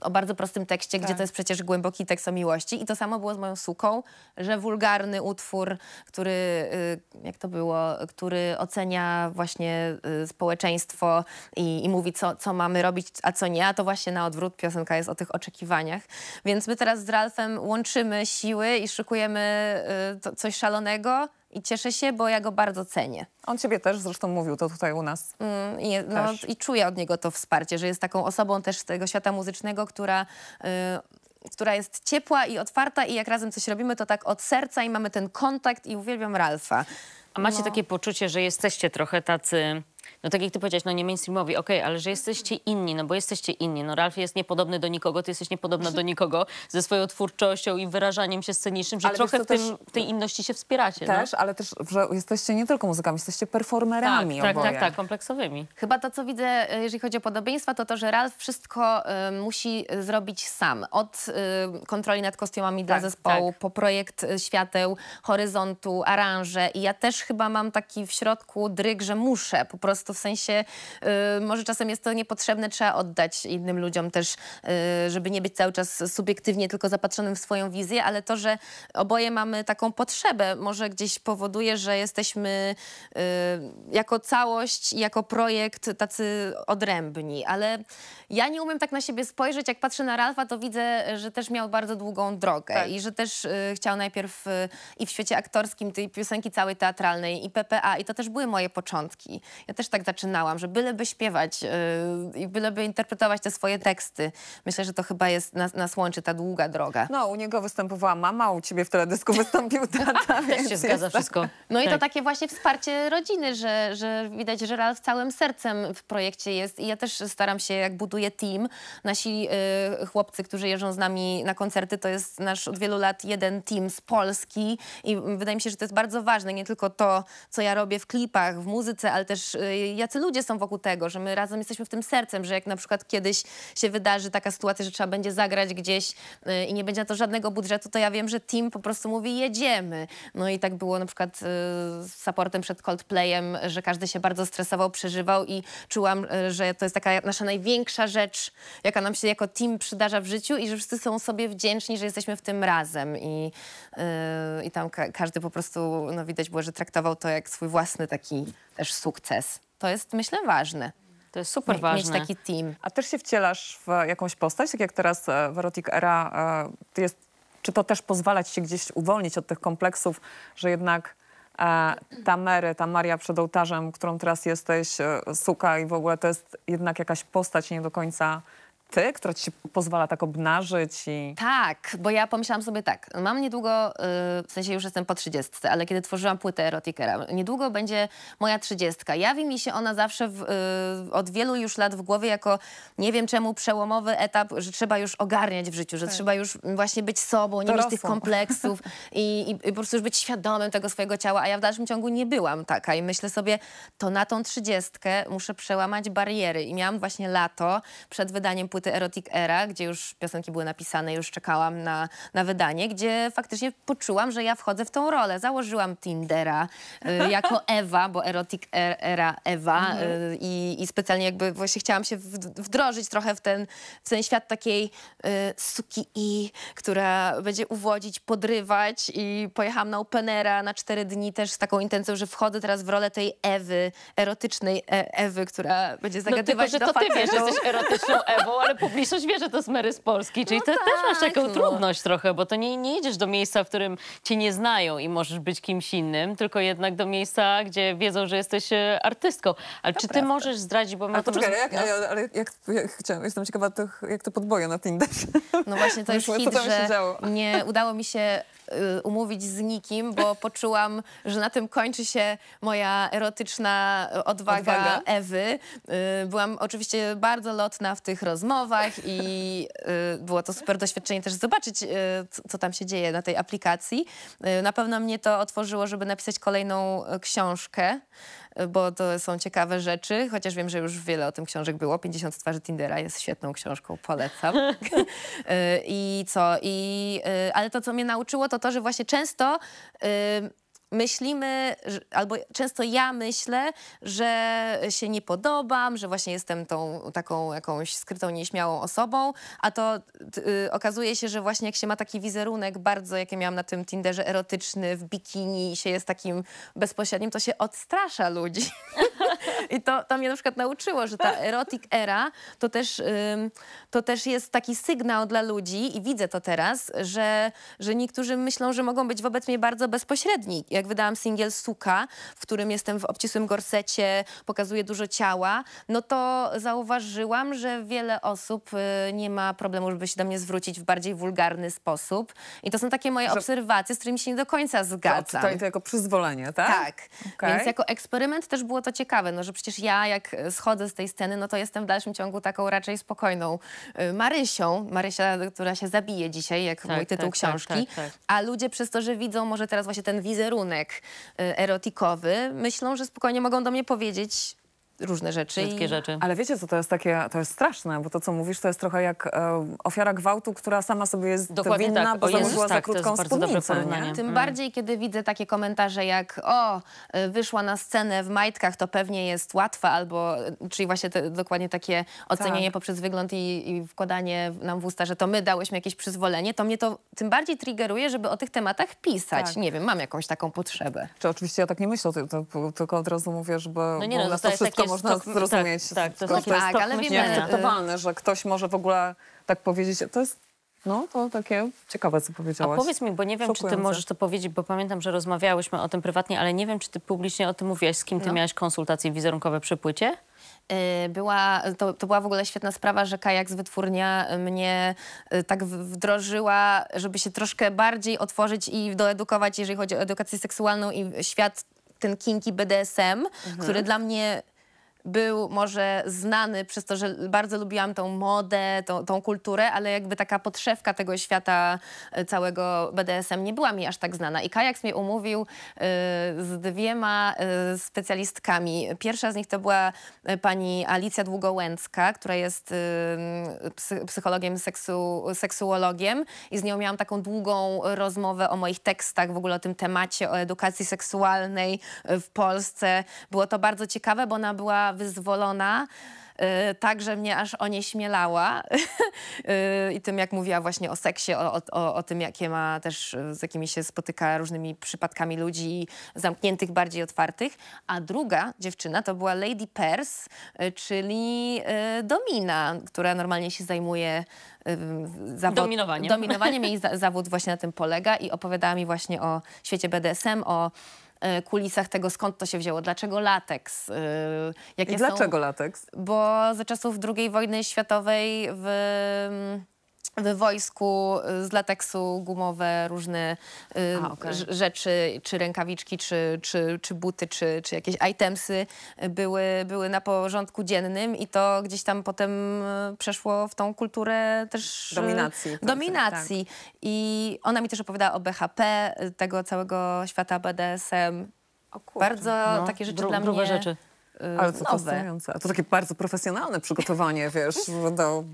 A: o bardzo prostym tekście, tak. gdzie to jest przecież głęboki tekst o miłości. I to samo było z moją suką, że wulgarny utwór, który, y, jak to było, który ocenia właśnie y, społeczeństwo i, i mówi, co, co mamy robić, a co nie, a to właśnie na odwrót piosenka jest o tych oczekiwaniach. Więc my teraz z Ralfem łączymy siły i szykujemy y, to, coś szalonego, i cieszę się, bo ja go bardzo cenię.
C: On ciebie też zresztą mówił to tutaj u nas.
A: Mm, i, no, I czuję od niego to wsparcie, że jest taką osobą też z tego świata muzycznego, która... Y która jest ciepła i otwarta i
B: jak razem coś robimy, to tak od serca i mamy ten kontakt i uwielbiam Ralfa. A macie no. takie poczucie, że jesteście trochę tacy... No tak jak ty powiedziałeś, no nie mainstreamowi, okej, okay, ale że jesteście inni, no bo jesteście inni. No Ralf jest niepodobny do nikogo, ty jesteś niepodobna do nikogo ze swoją twórczością i wyrażaniem się scenicznym, że ale trochę w, tym, też, tej inności się wspieracie. Też, no? ale też, że
C: jesteście nie tylko muzykami,
B: jesteście performerami tak, oboje. Tak, tak, tak, kompleksowymi. Chyba to, co widzę, e, jeżeli chodzi o podobieństwa, to to, że
A: Ralf wszystko y, musi e, zrobić sam. Od y, kontroli nad kostiumami tak, dla zespołu, tak. po projekt świateł, horyzontu, aranże i ja też chyba mam taki w środku dryg, że muszę po prostu, w sensie y, może czasem jest to niepotrzebne, trzeba oddać innym ludziom też, y, żeby nie być cały czas subiektywnie tylko zapatrzonym w swoją wizję, ale to, że oboje mamy taką potrzebę, może gdzieś powoduje, że jesteśmy y, jako całość, jako projekt tacy odrębni, ale ja nie umiem tak na siebie spojrzeć, jak patrzę na Ralfa, to widzę, że też miał bardzo długą drogę tak. i że też y, chciał najpierw y, i w świecie aktorskim tej piosenki cały teatralnej i PPA i to też były moje początki. Ja też tak zaczynałam, że byleby śpiewać y, i byleby interpretować te swoje teksty. Myślę, że to chyba jest, nas, nas łączy ta długa droga. No, u niego występowała mama, u ciebie w teledysku wystąpił tata. też się zgadza wszystko. No tak. i to tak. takie właśnie wsparcie rodziny, że, że widać, że Ralf całym sercem w projekcie jest i ja też staram się, jak buduję team, nasi yy, chłopcy, którzy jeżdżą z nami na koncerty, to jest nasz od wielu lat jeden team z Polski i wydaje mi się, że to jest bardzo ważne, nie tylko to, to, co ja robię w klipach, w muzyce, ale też y, jacy ludzie są wokół tego, że my razem jesteśmy w tym sercem, że jak na przykład kiedyś się wydarzy taka sytuacja, że trzeba będzie zagrać gdzieś y, i nie będzie na to żadnego budżetu, to ja wiem, że team po prostu mówi jedziemy. No i tak było na przykład y, z supportem przed Coldplayem, że każdy się bardzo stresował, przeżywał i czułam, że to jest taka nasza największa rzecz, jaka nam się jako team przydarza w życiu i że wszyscy są sobie wdzięczni, że jesteśmy w tym razem i, i tam ka każdy po prostu, no widać było, że traktował traktował to jak swój własny taki też sukces. To jest, myślę,
B: ważne. To jest super ważne. Mieć taki
A: team. A też
C: się wcielasz w jakąś postać, tak jak teraz e, w Erotic Era e, jest, czy to też pozwalać się gdzieś uwolnić od tych kompleksów, że jednak e, ta Mary, ta Maria przed ołtarzem, którą teraz jesteś, e, suka i w ogóle to jest jednak jakaś postać nie do końca ty, która ci się pozwala tak obnażyć i...
A: Tak, bo ja pomyślałam sobie tak, mam niedługo, y, w sensie już jestem po trzydziestce, ale kiedy tworzyłam płytę Erotikera, niedługo będzie moja trzydziestka. Jawi mi się ona zawsze w, y, od wielu już lat w głowie jako, nie wiem czemu, przełomowy etap, że trzeba już ogarniać w życiu, że tak. trzeba już właśnie być sobą, nie Dorosłą. mieć tych kompleksów i, i, po prostu już być świadomym tego swojego ciała, a ja w dalszym ciągu nie byłam taka i myślę sobie, to na tą trzydziestkę muszę przełamać bariery i miałam właśnie lato przed wydaniem płyty Erotic Era, gdzie już piosenki były napisane, już czekałam na, na wydanie, gdzie faktycznie poczułam, że ja wchodzę w tą rolę. Założyłam Tindera y, jako Ewa, bo Erotic er, Era Ewa mhm. y, i, i specjalnie jakby właśnie chciałam się wdrożyć trochę w ten, w ten świat takiej y, suki i, która będzie uwodzić, podrywać i pojechałam na Openera na cztery dni też z taką intencją, że wchodzę teraz w rolę tej Ewy, erotycznej e Ewy, która będzie zagadywać no, tylko, że do to ty wiesz, że jesteś erotyczną
B: Ewą, ale publiczność wie, że to jest z Polski, czyli no tak, też masz tak, taką no. trudność trochę, bo to nie, nie idziesz do miejsca, w którym cię nie znają i możesz być kimś innym, tylko jednak do miejsca, gdzie wiedzą, że jesteś e, artystką. Ale to czy ty prawda. możesz zdradzić, bo... Ale poczekaj, roz... jak, no. ale,
C: ale jak, jak, chciałam, jestem ciekawa, to, jak to podboje na Tinderze.
A: No właśnie, to jest hit, że działo? nie udało mi się y, umówić z nikim, bo poczułam, że na tym kończy się moja erotyczna y, odwaga, odwaga? Ewy. Y, byłam oczywiście bardzo lotna w tych rozmowach, rozmowach i y, było to super doświadczenie też zobaczyć, y, co tam się dzieje na tej aplikacji. Y, na pewno mnie to otworzyło, żeby napisać kolejną książkę, bo to są ciekawe rzeczy, chociaż wiem, że już wiele o tym książek było. 50 twarzy Tindera jest świetną książką, polecam. I co? I, ale to, co mnie nauczyło, to to, że właśnie często myślimy, albo często ja myślę, że się nie podobam, że właśnie jestem tą taką jakąś skrytą, nieśmiałą osobą, a to y, okazuje się, że właśnie jak się ma taki wizerunek bardzo, jaki miałam na tym Tinderze, erotyczny, w bikini i się jest takim bezpośrednim, to się odstrasza ludzi. I to, to mnie na przykład nauczyło, że ta erotic era to też, to też jest taki sygnał dla ludzi i widzę to teraz, że, że niektórzy myślą, że mogą być wobec mnie bardzo bezpośredni jak wydałam singiel Suka, w którym jestem w obcisłym gorsecie, pokazuję dużo ciała, no to zauważyłam, że wiele osób y, nie ma problemu, żeby się do mnie zwrócić w bardziej wulgarny sposób. I to są takie moje że... obserwacje, z którymi się nie do końca zgadzam. To to jako przyzwolenie,
C: tak? Tak. Okay. Więc jako
A: eksperyment też było to ciekawe, no że przecież ja jak e, schodzę z tej sceny, no to jestem w dalszym ciągu taką raczej spokojną y, Marysią, Marysia, która się zabije dzisiaj, jak tak, mój tytuł tak, tak książki, tak, tak, a ludzie przez to, że widzą może teraz właśnie ten wizerunek, kierunek y, erotikowy, myślą, że spokojnie mogą do mnie powiedzieć,
C: różne rzeczy. Wszystkie i... rzeczy. Ale wiecie co, to jest takie, to jest straszne, bo to co mówisz, to jest trochę jak e, ofiara gwałtu, która sama sobie jest Dokładnie winna, tak. bo założyła tak, za krótką spódnicę. Tym mm. bardziej,
A: kiedy widzę takie komentarze jak o, e, wyszła na scenę w majtkach, to pewnie jest łatwa, albo e, czyli właśnie te, dokładnie takie ocenienie tak. poprzez wygląd i, i, wkładanie nam w usta, że to my dałyśmy jakieś przyzwolenie, to mnie to tym bardziej triggeruje, żeby o tych tematach pisać. Tak. Nie wiem, mam jakąś taką potrzebę. Czy oczywiście ja tak nie myślę, tylko od razu mówię, żeby no
C: nie, no, to, to wszystko to można tok, zrozumieć. Tak, tak, to jest tak, tak ale wiemy... że ktoś może w ogóle tak powiedzieć. To jest no, to takie ciekawe, co powiedziałaś. A powiedz mi,
B: bo nie wiem, Szokujące. czy ty możesz to powiedzieć, bo pamiętam, że rozmawiałyśmy o tym prywatnie, ale nie wiem, czy ty publicznie o tym mówiłaś, z kim ty no. miałaś konsultacje wizerunkowe przy płycie? E, była, to, to, była w ogóle świetna sprawa,
A: że kajak z wytwórnia mnie e, tak wdrożyła, żeby się troszkę bardziej otworzyć i doedukować, jeżeli chodzi o edukację seksualną i świat ten kinki BDSM, mhm. który dla mnie był może znany przez to, że bardzo lubiłam tą modę, tą, tą kulturę, ale jakby taka podszewka tego świata e, całego BDSM nie była mi aż tak znana. I Kajaks mnie umówił e, z dwiema e, specjalistkami. Pierwsza z nich to była pani Alicja Długołęcka, która jest psychologiem, seksu, seksuologiem i z nią miałam taką długą rozmowę o moich tekstach, w ogóle o tym temacie, o edukacji seksualnej w Polsce. Było to bardzo ciekawe, bo ona była wyzwolona. Yy, że mnie aż onieśmielała y, i tym, jak mówiła właśnie o seksie, o, o, o tym, jakie ma też, y, z jakimi się spotyka różnymi przypadkami ludzi zamkniętych, bardziej otwartych. A druga dziewczyna to była Lady Pers, yy, czyli y, domina, która normalnie się zajmuje zawod, dominowaniem. dominowaniem. Jej za zawód właśnie na tym polega i opowiadała mi właśnie o świecie BDSM, o E, kulisach tego, skąd to się wzięło, dlaczego lateks. E, jakie I dlaczego są, lateks? Bo za czasów II wojny światowej w mm, w wojsku y, z lateksu gumowe różne y, A, okay. rzeczy, czy rękawiczki, czy, czy, czy buty, czy, czy jakieś itemsy były, były na porządku dziennym i to gdzieś tam potem y, przeszło w tą kulturę też... Dominacji. Dominacji. Tak. I ona mi też opowiadała o BHP, tego całego świata BDSM. O, Bardzo no, takie rzeczy dla
C: mnie... rzeczy
B: E, ale to nowe. fascynujące. A to
C: takie bardzo profesjonalne przygotowanie, wiesz, do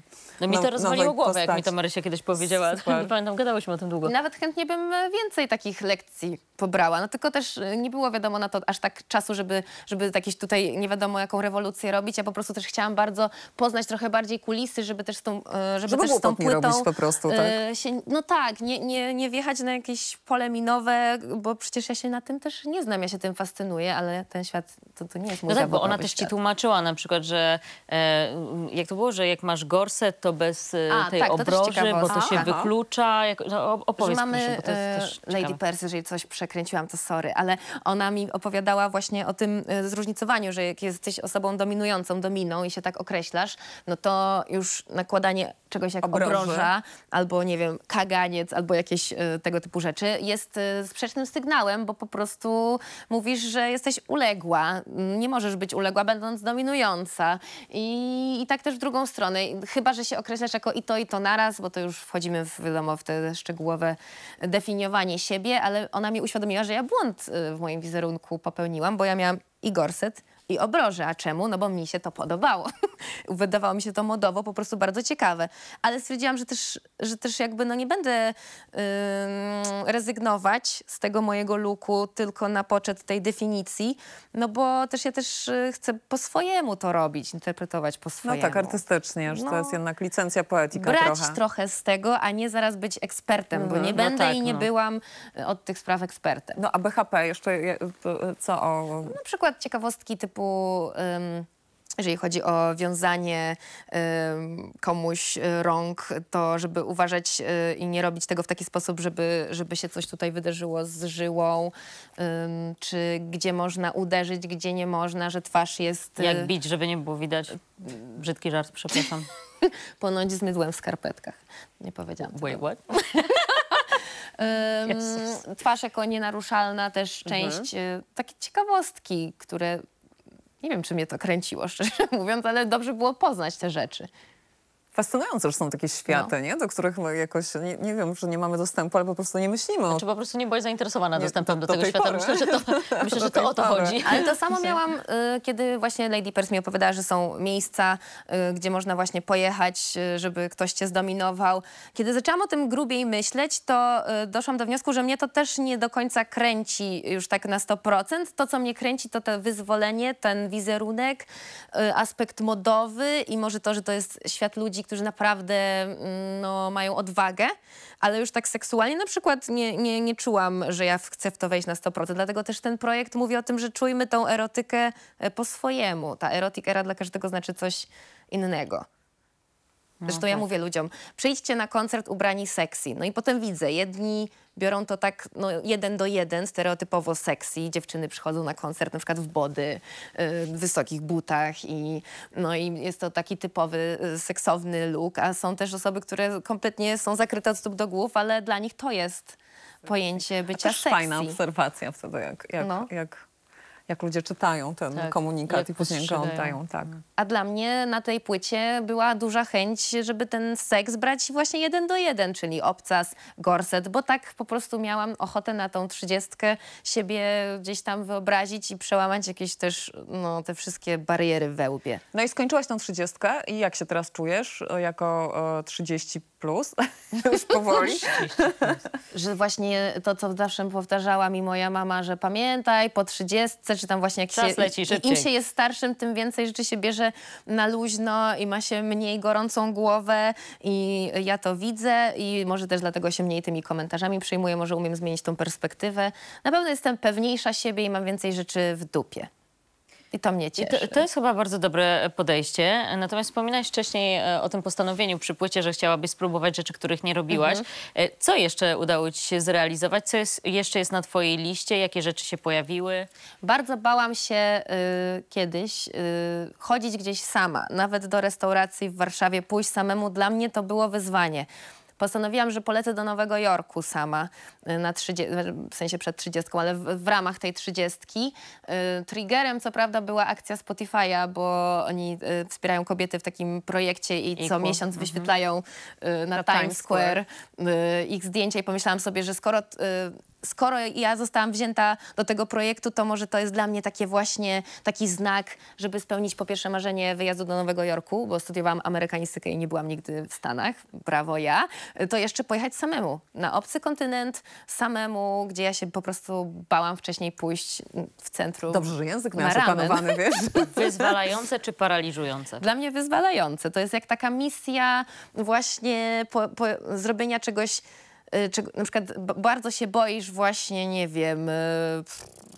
B: No mi to no, rozwaliło głowę, postać. jak mi to Marysia kiedyś powiedziała. Nie pamiętam, gadałyśmy o tym długo. Nawet chętnie
A: bym e, więcej takich lekcji pobrała. No tylko też e, nie było wiadomo na to aż tak czasu, żeby, żeby jakieś tutaj nie wiadomo jaką rewolucję robić. Ja po prostu też chciałam bardzo poznać trochę bardziej kulisy, żeby też z tą, żeby, żeby też z tą płytą... robić po prostu, tak? Się, no tak, nie, nie, nie wjechać na jakieś pole minowe, bo przecież ja się na tym też nie znam. Ja się tym fascynuję, ale ten świat
B: to, to nie jest mój no tak, bo ona też ci tłumaczyła na przykład, że e, jak to było, że jak masz gorset, to bez e, A, tej tak, obroży, to bo to się wyklucza. Jak, no, opowiedz mamy, proszę, bo to jest e, też Lady Pers,
A: jeżeli coś przekręciłam, to sorry, ale ona mi opowiadała właśnie o tym e, zróżnicowaniu, że jak jesteś osobą dominującą, dominą i się tak określasz, no to już nakładanie czegoś jak obroży. obroża, albo nie wiem, kaganiec, albo jakieś tego typu rzeczy jest sprzecznym sygnałem, bo po prostu mówisz, że jesteś uległa, nie możesz być uległa, będąc dominująca. I, i tak też w drugą stronę. Chyba, że się określasz jako i to, i to naraz, bo to już wchodzimy w, wiadomo, w te szczegółowe definiowanie siebie, ale ona mi uświadomiła, że ja błąd y, w moim wizerunku popełniłam, bo ja miałam i gorset, i obroże, A czemu? No bo mi się to podobało. Wydawało mi się to modowo po prostu bardzo ciekawe. Ale stwierdziłam, że też, że też jakby no nie będę yy, rezygnować z tego mojego luku tylko na poczet tej definicji, no bo też ja też y, chcę po swojemu to robić, interpretować po swojemu. No tak,
C: artystycznie, że no, to jest
A: jednak licencja poetyka brać trochę. trochę. z tego, a nie zaraz być ekspertem, bo mhm, nie no będę tak, i nie no. byłam y, od tych spraw ekspertem. No a BHP jeszcze, y, co o... Na przykład ciekawostki typu typu... Um, jeżeli chodzi o wiązanie komuś y, rąk, to żeby uważać y, i nie robić tego w taki sposób, żeby, żeby się coś tutaj wydarzyło z żyłą, czy gdzie można uderzyć, gdzie nie
B: można, że twarz jest... Y, Jak bić, żeby nie było widać. Brzydki żart, przepraszam.
A: Ponoć z mydłem w skarpetkach. Nie powiedziałam Wait, what? yes. Twarz jako nienaruszalna, też część, mhm. takie ciekawostki, które nie wiem, czy mnie to kręciło, szczerze mówiąc, ale dobrze było poznać te rzeczy.
C: Fascynujące, że są takie no. światy, no. nie? do których my jakoś, nie, nie, wiem, że nie mamy dostępu, ale po prostu nie myślimy.
B: Czy znaczy, po prostu nie byłaś zainteresowana nie, dostępem do, do, do tego świata. Pory. Myślę, że to, myślę, że to o to chodzi. Ale to samo
A: miałam, y, kiedy właśnie Lady Pers mi opowiadała, że są miejsca, y, gdzie można właśnie pojechać, y, żeby ktoś cię zdominował. Kiedy zaczęłam o tym grubiej myśleć, to doszłam do wniosku, że mnie to też nie do końca kręci już tak na 100%. To, co mnie kręci, to to wyzwolenie, ten wizerunek, aspekt modowy i może to, że to jest świat ludzi, ludzi, którzy naprawdę mm, no, mają odwagę, ale już tak seksualnie na przykład nie, nie, nie czułam, że ja chcę w to wejść na 100%. Dlatego też ten projekt mówi o tym, że czujmy tą erotykę e, po swojemu. Ta erotik dla każdego znaczy coś innego. No Zresztą ja tak. mówię ludziom, przyjdźcie na koncert ubrani sexy. No i potem widzę, jedni biorą to tak no, jeden do jeden, stereotypowo sexy. Dziewczyny przychodzą na koncert na przykład w body, y, w wysokich butach i, no, i jest to taki typowy y, seksowny look, a są też osoby, które kompletnie są zakryte od stóp do głów, ale dla nich to jest pojęcie bycia a To sexy. fajna obserwacja wtedy, jak, jak, no. jak jak ludzie czytają
C: ten tak, komunikat i później go oddają. Tak. Mhm.
A: A dla mnie na tej płycie była duża chęć, żeby ten seks brać właśnie jeden do jeden, czyli obcas, gorset, bo tak po prostu miałam ochotę na tą trzydziestkę siebie gdzieś tam wyobrazić i przełamać jakieś też no, te wszystkie bariery we łbie. No i skończyłaś tą trzydziestkę i jak się teraz czujesz e,
C: jako e, trzydzieści plus, już powoli.
A: że właśnie to, co zawsze powtarzała mi moja mama, że pamiętaj, po trzydziestce, czy tam właśnie jak Czas się... Leci szybciej. Im się jest starszym, tym więcej rzeczy się bierze na luźno i ma się mniej gorącą głowę i ja to widzę i może też dlatego się mniej tymi komentarzami przyjmuję, może umiem zmienić tą perspektywę. Na pewno jestem pewniejsza siebie i mam więcej rzeczy w dupie. I to mnie
B: cieszy. To, to, jest chyba bardzo dobre podejście. Natomiast wspominałaś wcześniej e, o tym postanowieniu przy płycie, że chciałabyś spróbować rzeczy, których nie robiłaś. Mhm. E, co jeszcze udało ci się zrealizować? Co jest, jeszcze jest na twojej liście? Jakie rzeczy się pojawiły? Bardzo bałam się
A: y, kiedyś y, chodzić gdzieś sama. Nawet do restauracji w Warszawie pójść samemu dla mnie to było wyzwanie postanowiłam, że polecę do Nowego Jorku sama, y, na 30, w sensie przed 30, ale w, w ramach tej 30. Y, triggerem co prawda była akcja Spotify'a, bo oni y, wspierają kobiety w takim projekcie i co Equal. miesiąc mhm. wyświetlają na, na Times Square, Square ich zdjęcia i pomyślałam sobie, że skoro skoro ja zostałam wzięta do tego projektu, to może to jest dla mnie takie właśnie taki znak, żeby spełnić po pierwsze marzenie wyjazdu do Nowego Jorku, bo studiowałam amerykanistykę i nie byłam nigdy w Stanach, brawo ja, to jeszcze pojechać samemu, na obcy kontynent, samemu, gdzie ja się po prostu bałam wcześniej pójść w centrum. Dobrze, że język miał opanowany, wiesz?
B: Wyzwalające czy paraliżujące? Dla
A: mnie wyzwalające. To jest jak taka misja właśnie po, po zrobienia czegoś Y, czego, na przykład bardzo się boisz właśnie, nie wiem, y,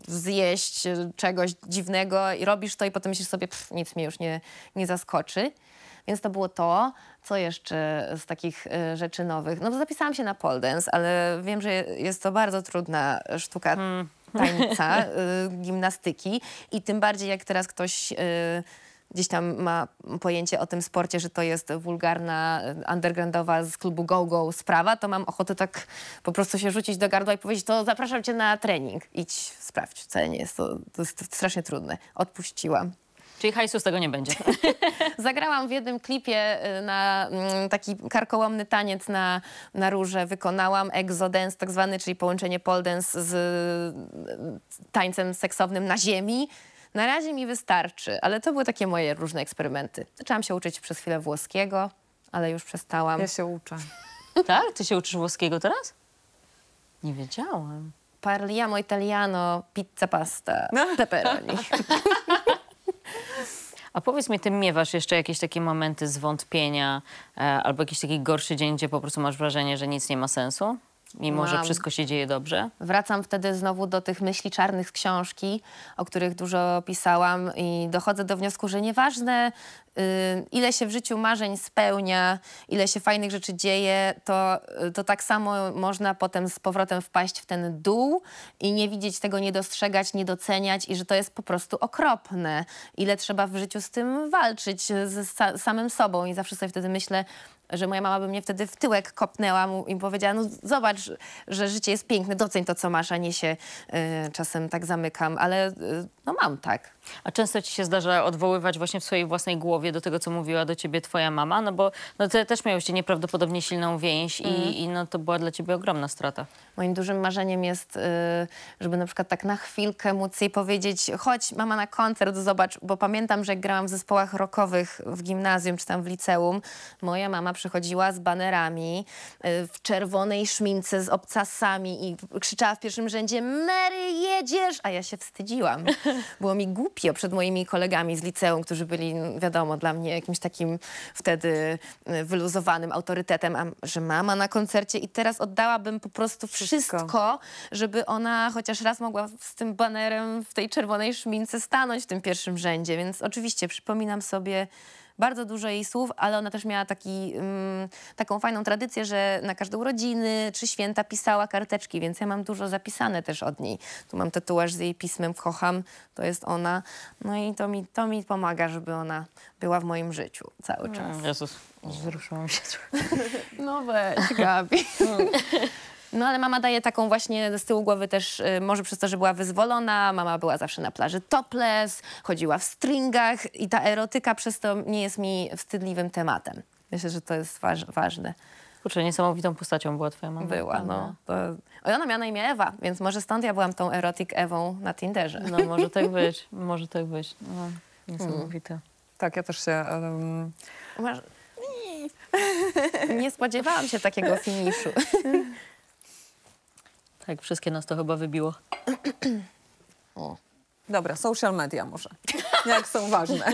A: zjeść y, czegoś dziwnego i robisz to i potem myślisz sobie, pff, nic mnie już nie, nie zaskoczy. Więc to było to, co jeszcze z takich rzeczy nowych. No zapisałam się na pole dance, ale wiem, że jest to bardzo trudna sztuka hmm. tańca, gimnastyki i tym bardziej jak teraz ktoś gdzieś tam ma pojęcie o tym sporcie, że to jest wulgarna, e, undergroundowa z klubu go-go sprawa, to mam ochotę tak po prostu się rzucić do gardła i powiedzieć, to zapraszam cię na trening, idź sprawdź, wcale nie jest to, to jest strasznie trudne.
B: Odpuściłam. Czyli hajsu z tego nie będzie.
A: Zagrałam w jednym klipie e, na mm, taki karkołomny taniec na, na róże. Wykonałam exodance tak zwany, czyli połączenie pole dance z e, tańcem seksownym na ziemi. Na razie mi wystarczy, ale to były takie moje różne eksperymenty. Zaczęłam się uczyć przez chwilę włoskiego,
B: ale już przestałam. Ja się uczę. tak? Ty się uczysz włoskiego teraz? Nie
A: wiedziałam. Parliamo italiano, pizza pasta, no.
B: pepperoni. A powiedz mi, ty miewasz jeszcze jakieś takie momenty zwątpienia e, albo jakiś taki gorszy dzień, gdzie po prostu masz wrażenie, że nic nie ma sensu? mimo że wszystko się dzieje dobrze.
A: Wracam wtedy znowu do tych myśli czarnych z książki, o których dużo pisałam i dochodzę do wniosku, że nieważne y, ile się w życiu marzeń spełnia, ile się fajnych rzeczy dzieje, to, y, to tak samo można potem z powrotem wpaść w ten dół i nie widzieć tego, nie dostrzegać, nie doceniać i że to jest po prostu okropne. Ile trzeba w życiu z tym walczyć, y, z samym sobą i zawsze sobie wtedy myślę, że moja mama by mnie wtedy w tyłek kopnęła mu, i powiedziała, no zobacz, że życie jest piękne,
B: doceń to, co masz, a nie
A: się y, czasem tak zamykam, ale y, no mam tak.
B: A często ci się zdarza odwoływać właśnie w swojej własnej głowie do tego, co mówiła do ciebie twoja mama, no bo no, ty też miałyście nieprawdopodobnie silną więź mm. i, no, to była dla ciebie ogromna strata. Moim dużym
A: marzeniem jest, y, żeby na przykład tak na chwilkę móc jej powiedzieć, chodź mama na koncert, zobacz, bo pamiętam, że jak grałam w zespołach rockowych w gimnazjum czy tam w liceum, moja mama przychodziła z banerami y, w czerwonej szmince z obcasami i krzyczała w pierwszym rzędzie Mary, jedziesz! A ja się wstydziłam. Było mi głupio przed moimi kolegami z liceum, którzy byli, wiadomo, dla mnie jakimś takim wtedy y, wyluzowanym autorytetem, a, że mama na koncercie i teraz oddałabym po prostu wszystko, wszystko żeby ona chociaż raz mogła z tym banerem w tej czerwonej szmince stanąć w tym pierwszym rzędzie. Więc oczywiście przypominam sobie bardzo dużo jej słów, ale ona też miała taki, mm, taką fajną tradycję, że na każde urodziny czy święta pisała karteczki, więc ja mam dużo zapisane też od niej. Tu mam tatuaż z jej pismem, kocham, to jest ona. No i to mi, to mi pomaga, żeby ona była w moim życiu cały mm, czas.
B: Jezus, wzruszyłam się.
A: No weź, Gabi. No ale mama daje taką właśnie z tyłu głowy też, y, może przez to, że była wyzwolona, mama była zawsze na plaży topless, chodziła w stringach i ta erotyka przez to nie jest mi wstydliwym tematem. Myślę, że
B: to jest waż ważne. Kurczę, niesamowitą postacią była twoja mama. Była, no. To...
A: Ona miała na imię Ewa, więc może stąd ja byłam tą erotik Ewą na Tinderze. No może tak być,
B: może tak
C: być. No, hmm. niesamowite. Hmm. Tak, ja też się... Um...
A: Masz... Nie spodziewałam się
C: takiego finiszu.
B: Tak, wszystkie nas to chyba wybiło.
C: O. Dobra, social media może. Jak są ważne.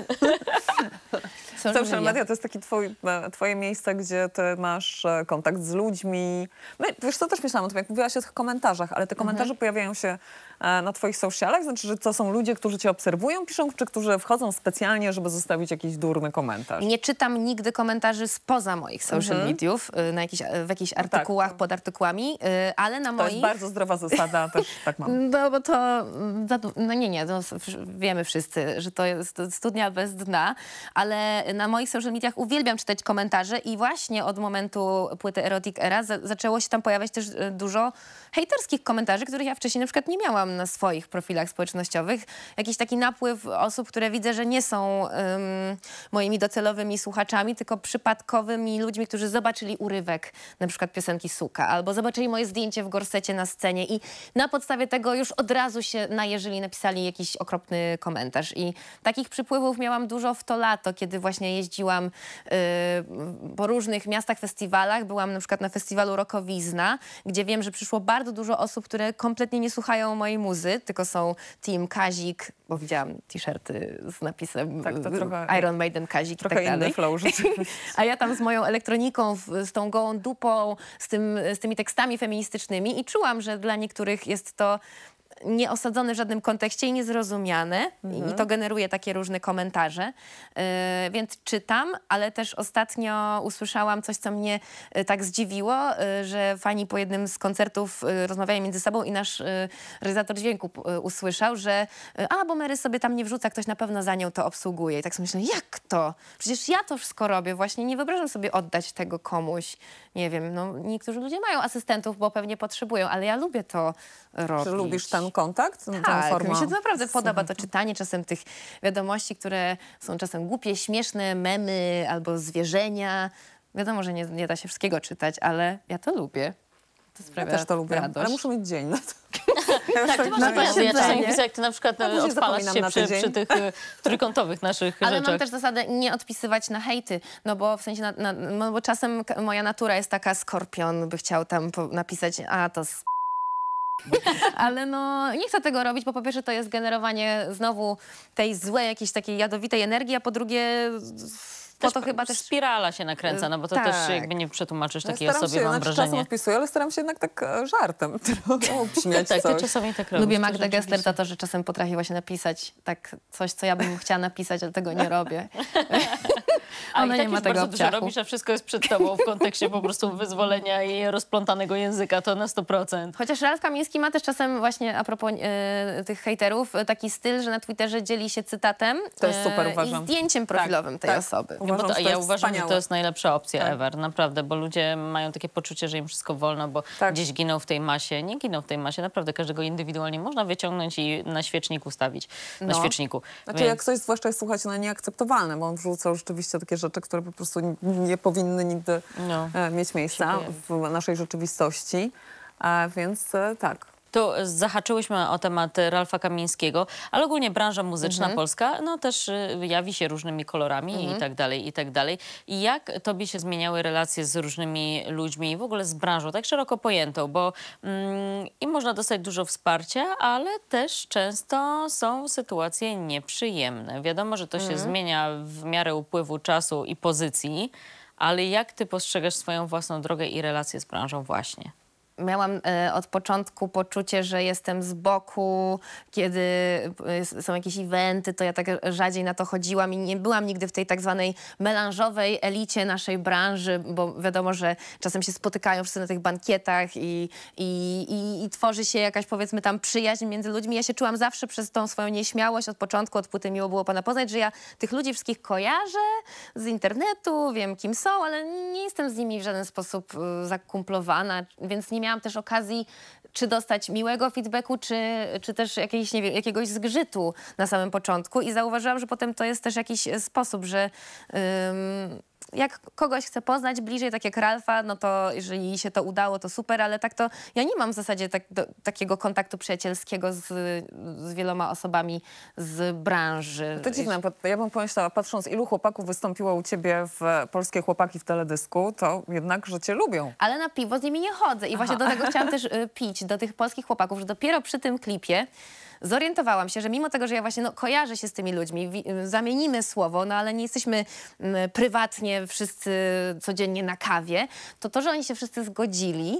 B: social, media
C: to jest takie twój, e, twoje miejsce, gdzie ty masz e, kontakt z ludźmi. My, wiesz co, też myślałam o tym, jak mówiłaś o tych komentarzach, ale te komentarze mhm. pojawiają się E, na Twoich socialach? Znaczy, że to są ludzie, którzy Cię obserwują, piszą, czy którzy wchodzą specjalnie, żeby zostawić jakiś durny komentarz?
A: Nie czytam nigdy komentarzy spoza moich social mhm. mediów, y, na jakich, e, w jakichś no tak, artykułach, tak. pod artykułami, y, ale na to moich... To jest bardzo zdrowa
C: zasada, też tak mam.
A: No bo to... Mm, no nie, nie, no, wiemy wszyscy, że to jest studnia bez dna, ale na moich social mediach uwielbiam czytać komentarze i właśnie od momentu płyty Erotic Era zaczęło się tam pojawiać też e, dużo hejterskich komentarzy, których ja wcześniej na przykład nie miałam na swoich profilach społecznościowych, jakiś taki napływ osób, które widzę, że nie są um, moimi docelowymi słuchaczami, tylko przypadkowymi ludźmi, którzy zobaczyli urywek na przykład piosenki Suka albo zobaczyli moje zdjęcie w gorsecie na scenie i na podstawie tego już od razu się najeżyli, napisali jakiś okropny komentarz. I takich przypływów miałam dużo w to lato, kiedy właśnie jeździłam y, po różnych miastach, festiwalach. Byłam na przykład na festiwalu Rokowizna, gdzie wiem, że przyszło bardzo dużo osób, które kompletnie nie słuchają mojej mojej muzy, tylko są team Kazik, bo widziałam t-shirty z napisem tak, trochę, Iron Maiden, Kazik trochę i tak dalej. Flow, A ja tam z moją elektroniką, z tą gołą dupą, z, tym, z tymi tekstami feministycznymi i czułam, że dla niektórych jest to nieosadzony w żadnym kontekście i niezrozumiany. Mhm. I to generuje takie różne komentarze. Yy, więc czytam, ale też ostatnio usłyszałam coś, co mnie y, tak zdziwiło, yy, że fani po jednym z koncertów yy, między sobą i nasz y, realizator dźwięku y, usłyszał, że a, bo Mary sobie tam nie wrzuca, ktoś na pewno za nią to obsługuje. I tak sobie myślę, jak to? Przecież ja to wszystko robię, właśnie nie wyobrażam sobie oddać tego komuś. Nie wiem, no niektórzy ludzie mają asystentów, bo pewnie potrzebują, ale ja lubię to robić. Czy lubisz ten kontakt? Tak, ten format? mi się to naprawdę podoba, to czytanie czasem tych wiadomości, które są czasem głupie, śmieszne, memy albo zwierzenia. Wiadomo, że nie, nie da się wszystkiego czytać, ale ja to lubię. To sprawia ja też to lubię, radość. ale muszę mieć
B: dzień na to. tak, ty masz tak, ja czasami piszę, jak ty na przykład no, odpalasz się przy, przy, tych y, trójkątowych naszych y, Ale rzeczach. mam też
A: zasadę nie odpisywać na hejty, no bo w sensie, na, na, no bo czasem moja natura jest taka, skorpion by chciał tam napisać, a to ale no nie chcę tego robić, bo po pierwsze to jest generowanie znowu tej złej, jakiejś takiej jadowitej energii, a po drugie
B: po to chyba też... Spirala się nakręca, no bo
A: to tak. też jakby nie przetłumaczysz
C: takiej ja osobie, wrażenie. mam znaczy, wrażenie. Czasem odpisuję, ale staram się jednak tak e, żartem trochę
B: obśmiać tak, tak, coś. czasami tak robisz, Lubię Magdę Gessler
A: za to, że czasem potrafiła się napisać tak coś, co ja bym chciała napisać, ale tego nie robię.
B: A Ona i tak nie ma tego bardzo obciachu. dużo robisz, a wszystko jest przed tobą w kontekście po prostu wyzwolenia i rozplątanego języka, to na 100%. Chociaż
A: Ralf Kamiński ma też czasem właśnie, a propos e, tych hejterów, e, taki styl, że na Twitterze dzieli się cytatem to jest super, e, uważam. i zdjęciem tak, profilowym
B: tak, tej tak. osoby. Uważam, to, to ja uważam, wspaniałe. że to jest najlepsza opcja tak. ever, naprawdę, bo ludzie mają takie poczucie, że im wszystko wolno, bo tak. gdzieś giną w tej masie. Nie giną w tej masie, naprawdę każdego indywidualnie można wyciągnąć i na świeczniku stawić, na no. świeczniku. Znaczy Więc... jak
C: coś zwłaszcza jest, słuchajcie, no, nieakceptowalne, bo on wrzucał rzeczywiście oczywiście takie rzeczy, które po prostu nie powinny nigdy no. E, mieć miejsca w naszej rzeczywistości. A e, więc e,
B: tak, to zahaczyłyśmy o temat Ralfa Kamińskiego, ale ogólnie branża muzyczna mhm. polska no też y, jawi się różnymi kolorami mhm. i tak dalej, i tak dalej. I jak tobie się zmieniały relacje z różnymi ludźmi i w ogóle z branżą, tak szeroko pojętą, bo mm, i można dostać dużo wsparcia, ale też często są sytuacje nieprzyjemne. Wiadomo, że to mhm. się zmienia w miarę upływu czasu i pozycji, ale jak ty postrzegasz swoją własną drogę i relacje z branżą właśnie?
A: miałam e, od początku poczucie, że jestem z boku, kiedy e, są jakieś eventy, to ja tak rzadziej na to chodziłam i nie byłam nigdy w tej tak zwanej melanżowej elicie naszej branży, bo wiadomo, że czasem się spotykają wszyscy na tych bankietach i, i, i, i tworzy się jakaś powiedzmy tam przyjaźń między ludźmi. Ja się czułam zawsze przez tą swoją nieśmiałość od początku, od płyty miło było pana poznać, że ja tych ludzi wszystkich kojarzę z internetu, wiem kim są, ale nie jestem z nimi w żaden sposób e, zakumplowana, więc nie miałam miałam też okazji czy dostać miłego feedbacku, czy, czy też nie wiem, jakiegoś zgrzytu na samym początku i zauważyłam, że potem to jest też jakiś sposób, że jak kogoś chcę poznać bliżej, tak jak Ralfa, no to jeżeli się to udało, to super, ale tak to ja nie mam w zasadzie tak, do, takiego kontaktu przyjacielskiego z, z wieloma osobami z branży. to dziwne, bo ja bym pomyślała, patrząc ilu chłopaków wystąpiło u ciebie
C: w Polskie Chłopaki w
A: teledysku,
C: to jednak, że cię lubią.
A: Ale na piwo z nimi nie chodzę i Aha. właśnie do tego chciałam też y, pić, do tych polskich chłopaków, że dopiero przy tym klipie zorientowałam się, że mimo tego, że ja właśnie no, kojarzę się z tymi ludźmi, y, zamienimy słowo, no ale nie jesteśmy m, mm, prywatnie wszyscy codziennie na kawie, to to, że oni się wszyscy zgodzili,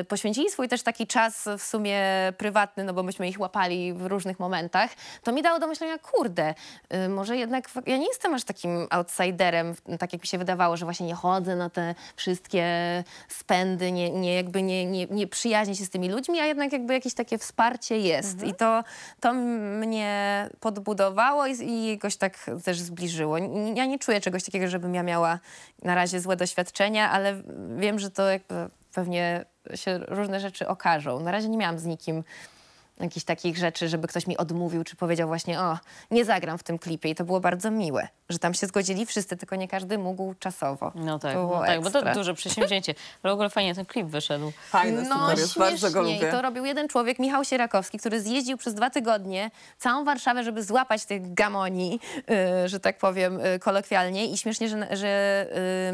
A: y, poświęcili swój też taki czas w sumie prywatny, no bo myśmy ich łapali w różnych momentach, to mi dało do myślenia, kurde, y, może jednak ja nie jestem aż takim outsiderem, tak jak mi się wydawało, że właśnie nie chodzę na te wszystkie spędy, nie, nie jakby nie, nie, nie przyjaźnię się z tymi ludźmi, a jednak jakby jakieś takie wsparcie jest. Mhm to, to mnie podbudowało i, i jakoś tak też zbliżyło. Ja nie czuję czegoś takiego, żebym ja miała na razie złe doświadczenia, ale wiem, że to jakby pewnie się różne rzeczy okażą. Na razie nie miałam z nikim jakichś takich rzeczy, żeby ktoś mi odmówił, czy powiedział właśnie, o, nie zagram w tym klipie. I to było bardzo miłe, że tam się zgodzili wszyscy, tylko nie każdy mógł czasowo.
B: No tak, no tak bo to duże przedsięwzięcie. Ale w ogóle fajnie ten klip wyszedł. Fajny, no, super, jest, bardzo I to
A: robił jeden człowiek, Michał Sierakowski, który zjeździł przez dwa tygodnie całą Warszawę, żeby złapać tych gamoni, yy, że tak powiem yy, kolokwialnie. I śmiesznie, że, że,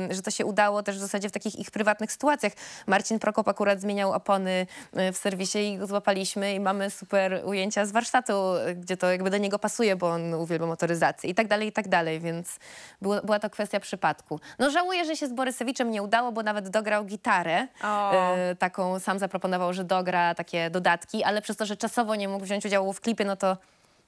A: yy, że to się udało też w zasadzie w takich ich prywatnych sytuacjach. Marcin Prokop akurat zmieniał opony y, w serwisie i go złapaliśmy i mamy super ujęcia z warsztatu, y, gdzie to jakby do niego pasuje, bo on uwielbia motoryzację i tak dalej, i tak dalej, więc było, była to kwestia przypadku. No żałuję, że się z Borysewiczem nie udało, bo nawet dograł gitarę, y, taką sam zaproponował, że dogra takie dodatki, ale przez to, że czasowo nie mógł wziąć udziału w klipie, no to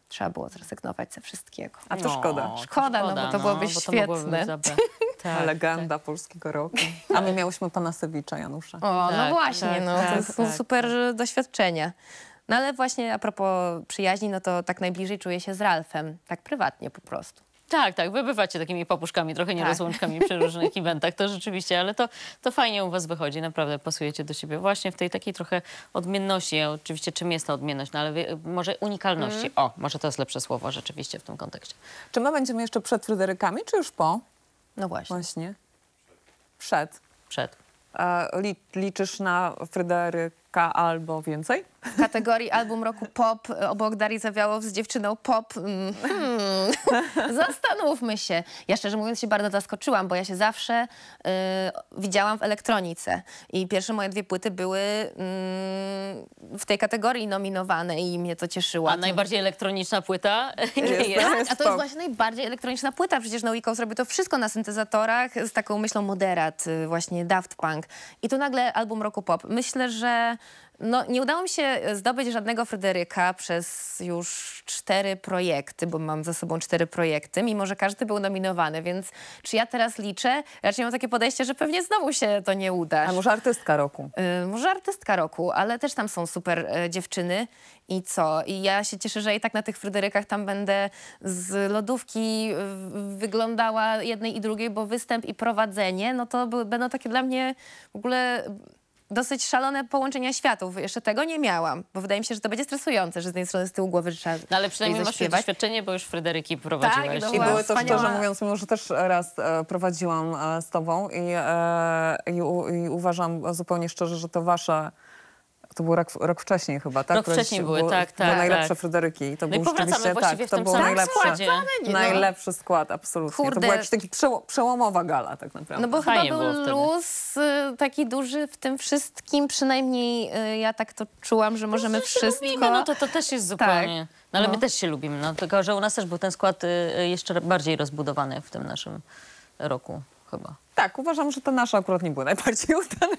A: trzeba było zrezygnować ze wszystkiego. A to
C: no, szkoda. Szkoda, no bo to no, byłoby bo świetne. To tak, tak, Legenda tak. polskiego roku. A my miałyśmy pana Sewicza Janusza. O, no tak, tak, no właśnie, no, to tak, są
A: super doświadczenia. No ale właśnie a propos przyjaźni, no to tak najbliżej czuję się z Ralfem, tak prywatnie po prostu.
B: Tak, tak, wy bywacie takimi papuszkami, trochę nierozłączkami tak. przy różnych eventach, to rzeczywiście, ale to, to fajnie u was wychodzi, naprawdę pasujecie do siebie właśnie w tej takiej trochę odmienności, oczywiście czym jest ta odmienność, no ale wie, może unikalności, mm. o, może to jest lepsze słowo rzeczywiście w tym kontekście.
C: Czy my będziemy jeszcze przed Fryderykami, czy już po? No właśnie. Właśnie. Przed. Przed. E, liczysz na Fryderyka albo
A: więcej? w kategorii album roku pop e, obok Darii Zawiałow z dziewczyną pop. Mm, hmm. Zastanówmy się. Ja szczerze mówiąc się bardzo zaskoczyłam, bo ja się zawsze y, widziałam w elektronice i pierwsze moje dwie płyty były y, w tej kategorii nominowane i mnie to cieszyło. A najbardziej
B: elektroniczna płyta? Nie jest. jest. a to jest właśnie
A: najbardziej elektroniczna płyta. Przecież No zrobił to wszystko na syntezatorach z taką myślą moderat, y, właśnie Daft Punk. I tu nagle album roku pop. Myślę, że no, nie udało mi się e, zdobyć żadnego Fryderyka przez już cztery projekty, bo mam za sobą cztery projekty, mimo że każdy był nominowany, więc czy ja teraz liczę? Raczej mam takie podejście, że pewnie znowu się to nie uda. A może artystka roku? Y, może artystka roku, ale też tam są super y, dziewczyny i co? I ja się cieszę, że i tak na tych Fryderykach tam będę z lodówki wyglądała jednej i drugiej, bo występ i prowadzenie, no to będą takie dla mnie w ogóle dosyć szalone połączenia światów. Jeszcze tego nie miałam, bo wydaje mi się, że to będzie stresujące, że z jednej strony z tyłu głowy trzeba No ale przynajmniej masz
B: doświadczenie, bo już Fryderyki prowadziłaś. Tak, I były to szczerze
C: mówiąc, mimo że też raz e, prowadziłam e, z tobą i, e, i, u, i uważam zupełnie szczerze, że to wasze to był rok, rok wcześniej chyba, tak? Rok wcześniej były, było, tak, tak. Były najlepsze tak. Fryderyki. I to no był rzeczywiście, tak, to był najlepszy, składzie. Tak, no. najlepszy skład, absolutnie. Kurde. To była jakaś taka przełomowa gala tak naprawdę. No bo Fajnie
A: chyba był luz y, taki duży w tym wszystkim, przynajmniej y, ja tak to
B: czułam, że no możemy no, wszystko. Lubimy, no to, to też jest tak, zupełnie... Tak. No ale no. my też się lubimy, no, tylko że u nas też był ten skład y, jeszcze bardziej rozbudowany w tym naszym roku chyba. Tak, uważam, że te nasze akurat nie były najbardziej udane.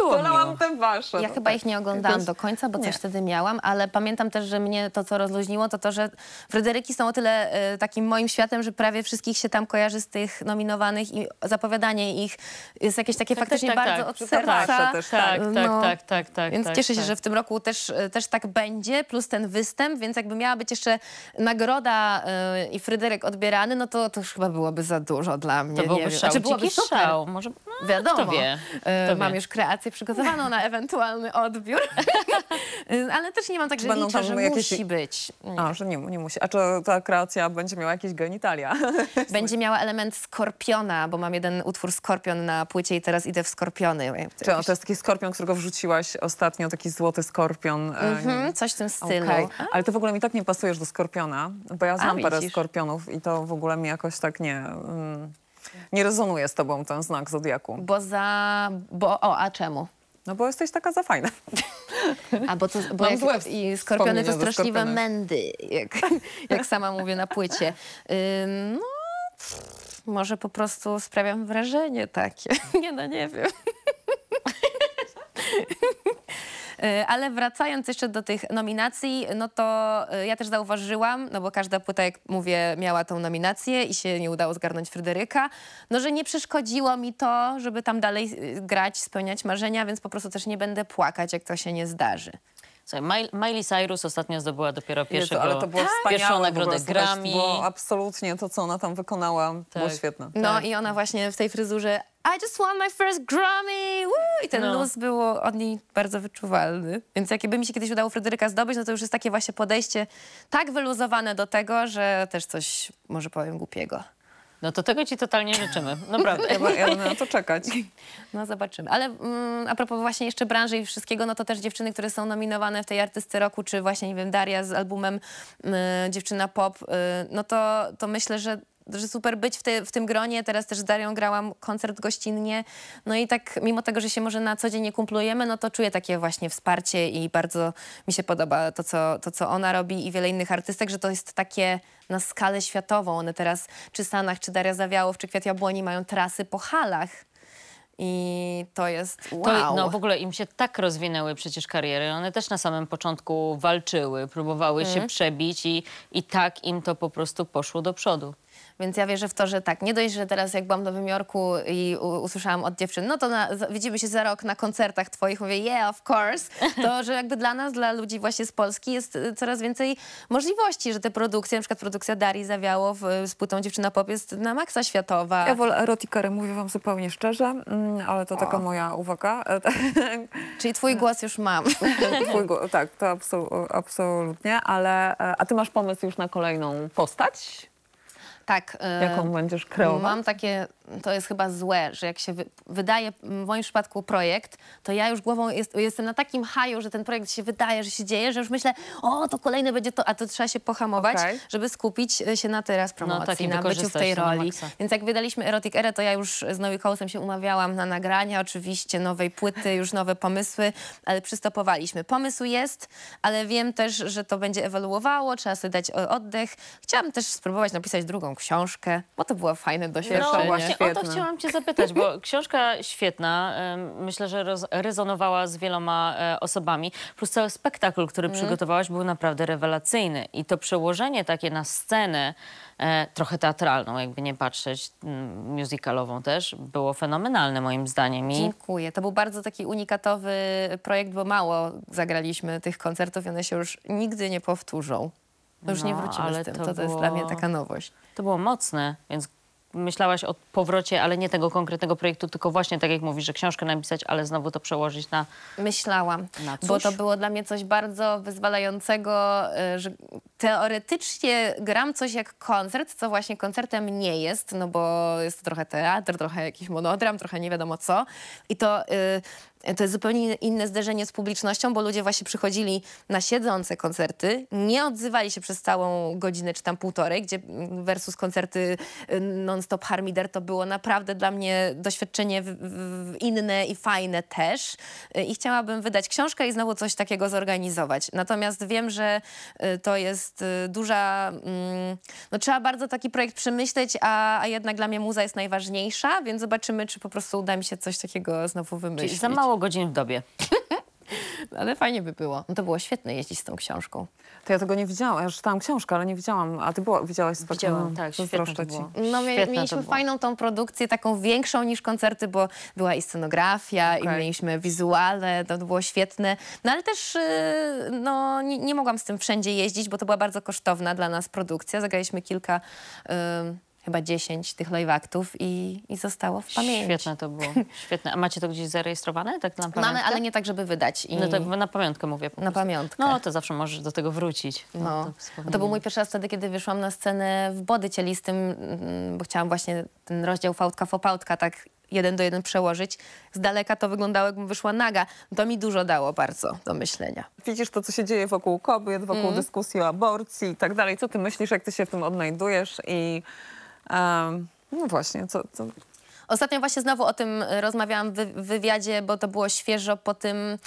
A: Wolałam te wasze. Ja no, chyba tak. ich nie oglądałam do końca, bo nie. coś wtedy miałam, ale pamiętam też, że mnie to, co rozluźniło, to to, że Fryderyki są o tyle y, takim moim światem, że prawie wszystkich się tam kojarzy z tych nominowanych i zapowiadanie ich jest jakieś takie tak, tak faktycznie tak, bardzo tak, od serca. Tak, tak, tak, no, tak, tak, tak, tak. Więc cieszę się, tak. że w tym roku też, e, też tak będzie, plus ten występ, więc jakby miała być jeszcze nagroda y, i Fryderyk odbierany, no to, to już chyba byłoby za dużo dla mnie. To czy szał. Znaczy, byłaby super. Szał. Może, no, no Wiadomo. wie, Mam e, wie. już kreację przygotowaną na ewentualny odbiór. Ale też nie mam tak, że Będą liczę, że jakieś... musi
C: być. Nie. A, że nie, nie musi. A czy ta kreacja będzie miała jakieś genitalia?
A: będzie miała element skorpiona, bo mam jeden utwór skorpion na płycie i teraz idę w skorpiony. Czy to
C: jest taki skorpion, którego wrzuciłaś ostatnio, taki złoty skorpion? Mhm,
A: coś w tym stylu. Okay.
C: Ale ty w ogóle mi tak nie pasujesz do skorpiona, bo ja znam A, parę skorpionów i to w ogóle mi jakoś tak nie... Mm nie rezonuje z tobą ten znak Zodiaku.
A: Bo za... Bo, o, a czemu? No bo jesteś taka za fajna. A bo, to, bo jak, i skorpiony to straszliwe mędy, jak, jak sama mówię na płycie. Ym, no, pff, może po prostu sprawiam wrażenie takie. Nie, no nie wiem. E, ale wracając jeszcze do tych nominacji, no to e, ja też zauważyłam, no bo każda płyta, jak mówię, miała tą nominację i się nie udało zgarnąć Fryderyka, no że nie przeszkodziło mi to, żeby tam dalej e, grać, spełniać marzenia, więc po prostu też nie będę płakać, jak to się
B: nie zdarzy. Słuchaj, Miley Cyrus ostatnio zdobyła dopiero pierwszego, Jezu, ale to było pierwszą nagrodę Grammy. Bo
A: absolutnie to, co ona tam wykonała, tak.
B: było świetne. No tak. i ona właśnie w tej
A: fryzurze I just won my first Grammy! Woo! I ten no. luz był od niej bardzo wyczuwalny. Więc jakby mi się kiedyś udało Fryderyka zdobyć, no to już jest takie właśnie podejście tak wyluzowane do tego, że też coś może powiem głupiego. No to tego ci totalnie życzymy, naprawdę. Ja, ja będę na to czekać. No zobaczymy. Ale mm, a propos właśnie jeszcze branży i wszystkiego, no to też dziewczyny, które są nominowane w tej artysty roku, czy właśnie, nie wiem, Daria z albumem y, Dziewczyna Pop, y, no to, to myślę, że że super być w, te, w tym gronie. Teraz też z Darią grałam koncert gościnnie. No i tak mimo tego, że się może na co dzień nie kumplujemy, no to czuję takie właśnie wsparcie i bardzo mi się podoba to, co, to, co ona robi i wiele innych artystek, że to jest takie na skalę światową. One teraz, czy Sanach, czy Daria Zawiałów, czy Kwiat Jabłoni mają trasy po halach. I to jest wow. To, no w
B: ogóle im się tak rozwinęły przecież kariery. One też na samym początku walczyły, próbowały mm. się mhm. przebić i, i tak im to po prostu poszło do przodu.
A: Więc ja wierzę w to,
B: że tak, nie dość, że teraz jak byłam w Nowym Jorku
A: i usłyszałam od dziewczyn, no to na, widzimy się za rok na koncertach twoich, mówię yeah, of course, to, że jakby dla nas, dla ludzi właśnie z Polski jest y, coraz więcej możliwości, że te produkcje, na przykład produkcja Darii Zawiało w, z płytą Dziewczyna Pop jest na maksa światowa. Ja wolę
C: erotikarę, mówię wam zupełnie szczerze, mm, ale to o. taka moja uwaga.
A: Czyli twój głos już mam.
C: Twój głos, tak, to absolutnie, ale e, a ty masz pomysł już na kolejną postać?
A: Tak. Jaką będziesz kreować? Mam takie, to jest chyba złe, że jak się wy, wydaje w moim przypadku projekt, to ja już głową jest, jestem na takim haju, że ten projekt się wydaje, że się dzieje, że już myślę, o, to kolejny będzie to, a to trzeba się pohamować, okay. żeby skupić e, się na teraz no, promocji, no, na byciu w tej roli. Więc jak wydaliśmy Erotic era to ja już z Nowi kołysem się umawiałam na nagrania, oczywiście nowej płyty, już nowe pomysły, ale przystopowaliśmy. Pomysł jest, ale wiem też, że to będzie ewoluowało, trzeba sobie dać e, oddech. Chciałam też spróbować napisać drugą książkę, bo to było fajne no doświadczenie. No właśnie świetne. o to chciałam cię zapytać, bo
B: książka świetna, myślę, że rezonowała z wieloma e, osobami, plus cały spektakl, który mm. przygotowałaś był naprawdę rewelacyjny i to przełożenie takie na scenę, e, trochę teatralną, jakby nie patrzeć, musicalową też, było fenomenalne moim zdaniem. I... Dziękuję.
A: To był bardzo taki unikatowy projekt, bo mało zagraliśmy tych koncertów i one się już nigdy nie powtórzą. To już no, nie wrócimy ale z tym, to, to, jest dla mnie taka nowość.
B: To było mocne, więc myślałaś o powrocie, ale nie tego konkretnego projektu, tylko właśnie tak jak mówisz, że książkę napisać, ale znowu to przełożyć na...
A: Myślałam, na bo to było dla mnie coś bardzo wyzwalającego, y, że teoretycznie gram coś jak koncert, co właśnie koncertem nie jest, no bo jest to trochę teatr, trochę jakiś monodram, trochę nie wiadomo co i to... Y, to jest zupełnie inne zderzenie z publicznością, bo ludzie właśnie przychodzili na siedzące koncerty, nie odzywali się przez całą godzinę czy tam półtorej, gdzie mm, versus koncerty y, non-stop Harmider to było naprawdę dla mnie doświadczenie inne i fajne też. Y, I chciałabym wydać książkę i znowu coś takiego zorganizować. Natomiast wiem, że y, to jest duża... Mm, no trzeba bardzo taki projekt przemyśleć, a, a jednak dla mnie muza jest najważniejsza, więc zobaczymy, czy po prostu uda mi się coś takiego znowu wymyślić. Czyli za
B: mało godzin w dobie. Ale
C: fajnie by było. No to było świetne jeździć z tą książką. To ja tego nie widziałam. Ja czytałam książkę, ale nie widziałam. A ty
A: była, widziałaś z Widziałam, no, tak, świetne to było. Ci. No mieliśmy fajną tą produkcję, taką większą niż koncerty, bo była i scenografia, okay. i mieliśmy wizuale, to było świetne. No ale też y, no, nie, nie, mogłam z tym wszędzie jeździć, bo to była bardzo kosztowna dla nas produkcja. Zagraliśmy kilka chyba 10 tych live actów i, i zostało w pamięci.
B: Świetne to było. Świetne. A macie to gdzieś zarejestrowane? Tak dla Mamy, ale nie tak, żeby wydać. I... No to na pamiątkę mówię. na pamiątkę. No to zawsze możesz do tego wrócić. No. no. To, to, był mój
A: pierwszy raz wtedy, kiedy wyszłam na scenę w Body Cielistym, mm, bo chciałam właśnie ten rozdział fałtka fopałtka tak jeden do jeden przełożyć. Z daleka to wyglądało, jakbym wyszła naga. To mi dużo dało bardzo do myślenia.
C: Widzisz to, co się dzieje wokół kobiet, wokół mm. dyskusji o aborcji i tak dalej. Co ty myślisz, jak ty się w tym odnajdujesz i Um, no właśnie, co,
A: Ostatnio właśnie znowu o tym y, rozmawiałam w wywiadzie, bo to było świeżo po tym y,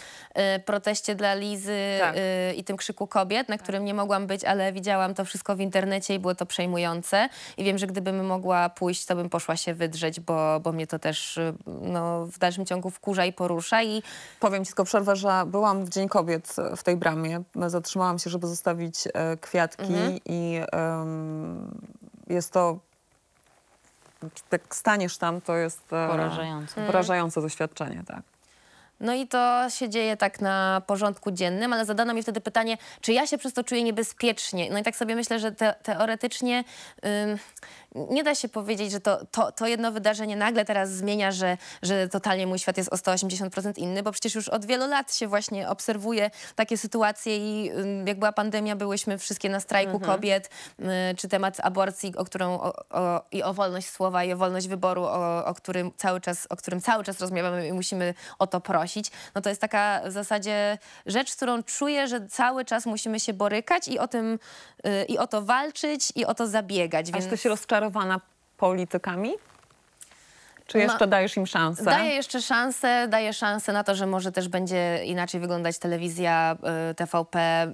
A: proteście dla Lizy tak. y, i tym krzyku kobiet, na tak. którym nie mogłam być, ale widziałam to wszystko w internecie i było to przejmujące. I wiem, że gdybym mogła pójść, to bym poszła się wydrzeć, bo, bo mnie to też y, no, w dalszym ciągu wkurza i porusza. I... Powiem ci tylko przerwę, że byłam w Dzień
C: Kobiet w tej bramie. Zatrzymałam się, żeby zostawić e, kwiatki mhm. i jest to jak staniesz tam, to jest e, porażające, mhm. porażające doświadczenie, tak.
A: No i to się dzieje tak na porządku dziennym, ale zadano mi wtedy pytanie, czy ja się przez to czuję niebezpiecznie. No i tak sobie myślę, że te, teoretycznie nie da się powiedzieć, że to, to, to jedno wydarzenie nagle teraz zmienia, że, że totalnie mój świat jest o 180% inny, bo przecież już od wielu lat się właśnie obserwuje takie sytuacje i jak była pandemia, byłyśmy wszystkie na strajku mhm. kobiet, y, czy temat aborcji, o którą o, o, i o wolność słowa, i o wolność wyboru, o, o, którym cały czas, o którym cały czas rozmawiamy i musimy o to prosić, no to jest taka w zasadzie rzecz, którą czuję, że cały czas musimy się borykać i o tym, y, i o to walczyć, i o to zabiegać. Aż to się rozczarowało rozczarowana politykami? Czy jeszcze
C: dajesz im szansę? Daję
A: jeszcze szansę, daję szansę na to, że może też będzie inaczej wyglądać telewizja y, TVP.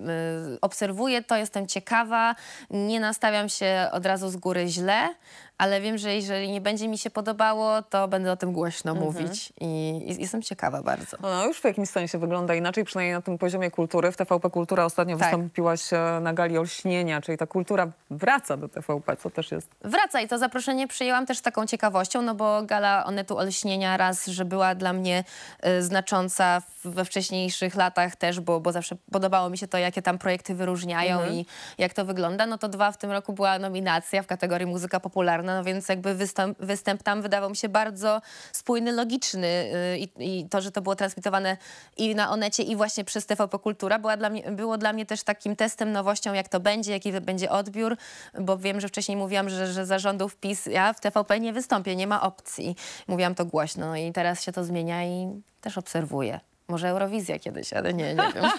A: Y, obserwuję to, jestem ciekawa, nie nastawiam się od razu z góry źle ale wiem, że jeżeli nie będzie mi się podobało, to będę o tym głośno mhm. mówić i, i, jestem ciekawa bardzo.
C: No, już w jakimś sensie wygląda inaczej, przynajmniej na tym poziomie kultury. W TVP Kultura ostatnio tak. wystąpiłaś e, na gali olśnienia, czyli ta kultura wraca
A: do TVP, co też jest... Wraca i to zaproszenie przyjęłam też taką ciekawością, no bo gala Onetu Olśnienia raz, że była dla mnie e, znacząca we wcześniejszych latach też, bo, bo zawsze podobało mi się to, jakie tam projekty wyróżniają mhm. i jak to wygląda, no to dwa w tym roku była nominacja w kategorii muzyka popularna, no więc jakby występ, występ tam wydawał mi się bardzo spójny, logiczny y, I, i, to, że to było transmitowane i na Onecie i właśnie przez TVP Kultura była dla mnie, było dla mnie też takim testem, nowością, jak to będzie, jaki będzie odbiór, bo wiem, że wcześniej mówiłam, że, że zarządów PiS ja w TVP nie wystąpię, nie ma opcji. Mówiłam to głośno no i teraz się to zmienia i też obserwuję. Może Eurowizja kiedyś, ale nie, nie
B: wiem.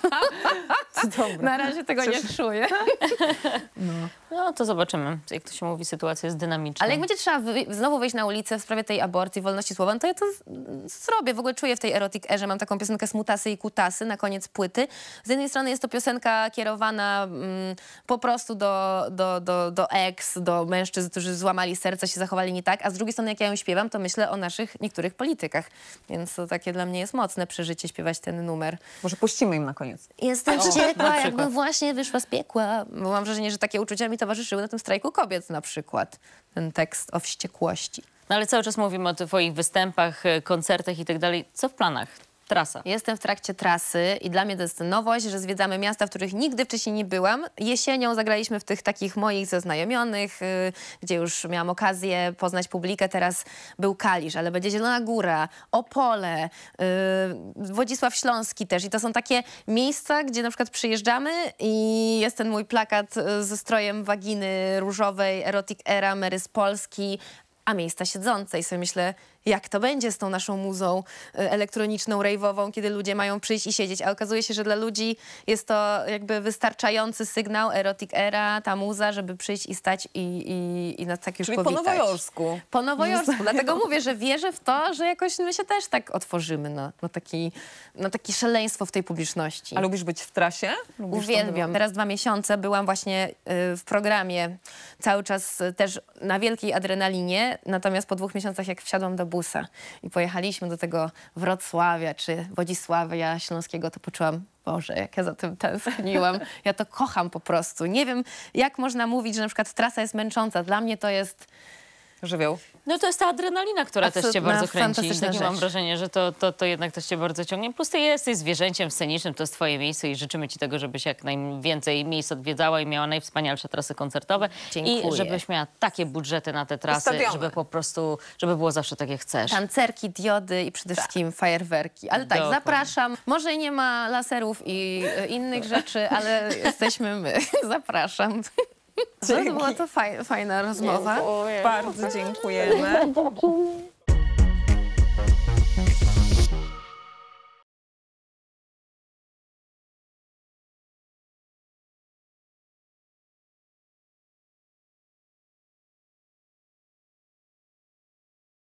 B: Dobra. Na razie tego nie czuję. No. no. to zobaczymy. Jak to się mówi, sytuacja jest dynamiczna. Ale jak będzie
A: trzeba wy znowu wejść na ulicę w sprawie tej aborcji, wolności słowa, no to ja to zrobię. W ogóle czuję w tej erotic erze. Mam taką piosenkę Smutasy i Kutasy na koniec płyty. Z jednej strony jest to piosenka kierowana mm, po prostu do, do, do, do ex, do mężczyzn, którzy złamali serca, się zachowali nie tak, a z drugiej strony jak ja ją śpiewam, to myślę o naszych niektórych politykach. Więc to takie dla mnie jest mocne przeżycie śpiewać ten numer. Może puścimy im na
B: koniec. Jestem piekła, jakbym
A: właśnie wyszła z piekła. Bo mam wrażenie, że takie uczucia mi towarzyszyły na tym strajku kobiet na przykład. Ten tekst o wściekłości.
B: No ale cały czas mówimy o twoich występach, e, koncertach i tak dalej. Co w planach? Trasa. Jestem w trakcie trasy i dla mnie to jest
A: nowość, że zwiedzamy miasta, w których nigdy wcześniej nie byłam. Jesienią zagraliśmy w tych takich moich zaznajomionych, yy, gdzie już miałam okazję poznać publikę. Teraz był Kalisz, ale będzie Zielona Góra, Opole, yy, Włodzisław Śląski też. I to są takie miejsca, gdzie na przykład przyjeżdżamy i jest ten mój plakat y, ze strojem waginy różowej, erotic era, Mary z Polski, a miejsca siedzące. I sobie myślę, jak to będzie z tą naszą muzą y, elektroniczną, rejwową, kiedy ludzie mają przyjść i siedzieć. A okazuje się, że dla ludzi jest to jakby wystarczający sygnał, erotic era, ta muza, żeby przyjść i stać i, i, i nas tak już Czyli powitać. po nowojorsku. Po nowojorsku. Dlatego mówię, że wierzę w to, że jakoś my się też tak otworzymy na, na, taki, na takie szaleństwo w tej publiczności. A lubisz być w trasie? Lubisz Uwielbiam. Teraz dwa miesiące byłam właśnie y, w programie cały czas y, też na wielkiej adrenalinie, natomiast po dwóch miesiącach jak wsiadłam do autobusa i pojechaliśmy do tego Wrocławia czy Wodzisławia Śląskiego, to poczułam, Boże, jak ja za tym tęskniłam. Ja to kocham po prostu. Nie wiem, jak można mówić, że na przykład trasa jest męcząca. Dla mnie to jest żywioł. No to jest ta adrenalina, która Absolutna, też cię bardzo kręci. Takie rzecz. mam
B: wrażenie, że to, to, to jednak też cię bardzo ciągnie. Plus ty jesteś zwierzęciem scenicznym, to jest twoje miejsce i życzymy ci tego, żebyś jak najwięcej miejsc odwiedzała i miała najwspanialsze trasy koncertowe. Dziękuję. I żebyś miała takie budżety na te trasy, żeby po prostu, żeby było zawsze tak jak chcesz.
A: Tancerki, diody i przede tak. wszystkim tak. fajerwerki. Ale tak, Dokładnie. zapraszam. Może nie ma laserów i e, innych rzeczy, ale jesteśmy my. zapraszam. Dzięki. Bardzo była to fajna rozmowa. Dziękuję. Bardzo dziękujemy.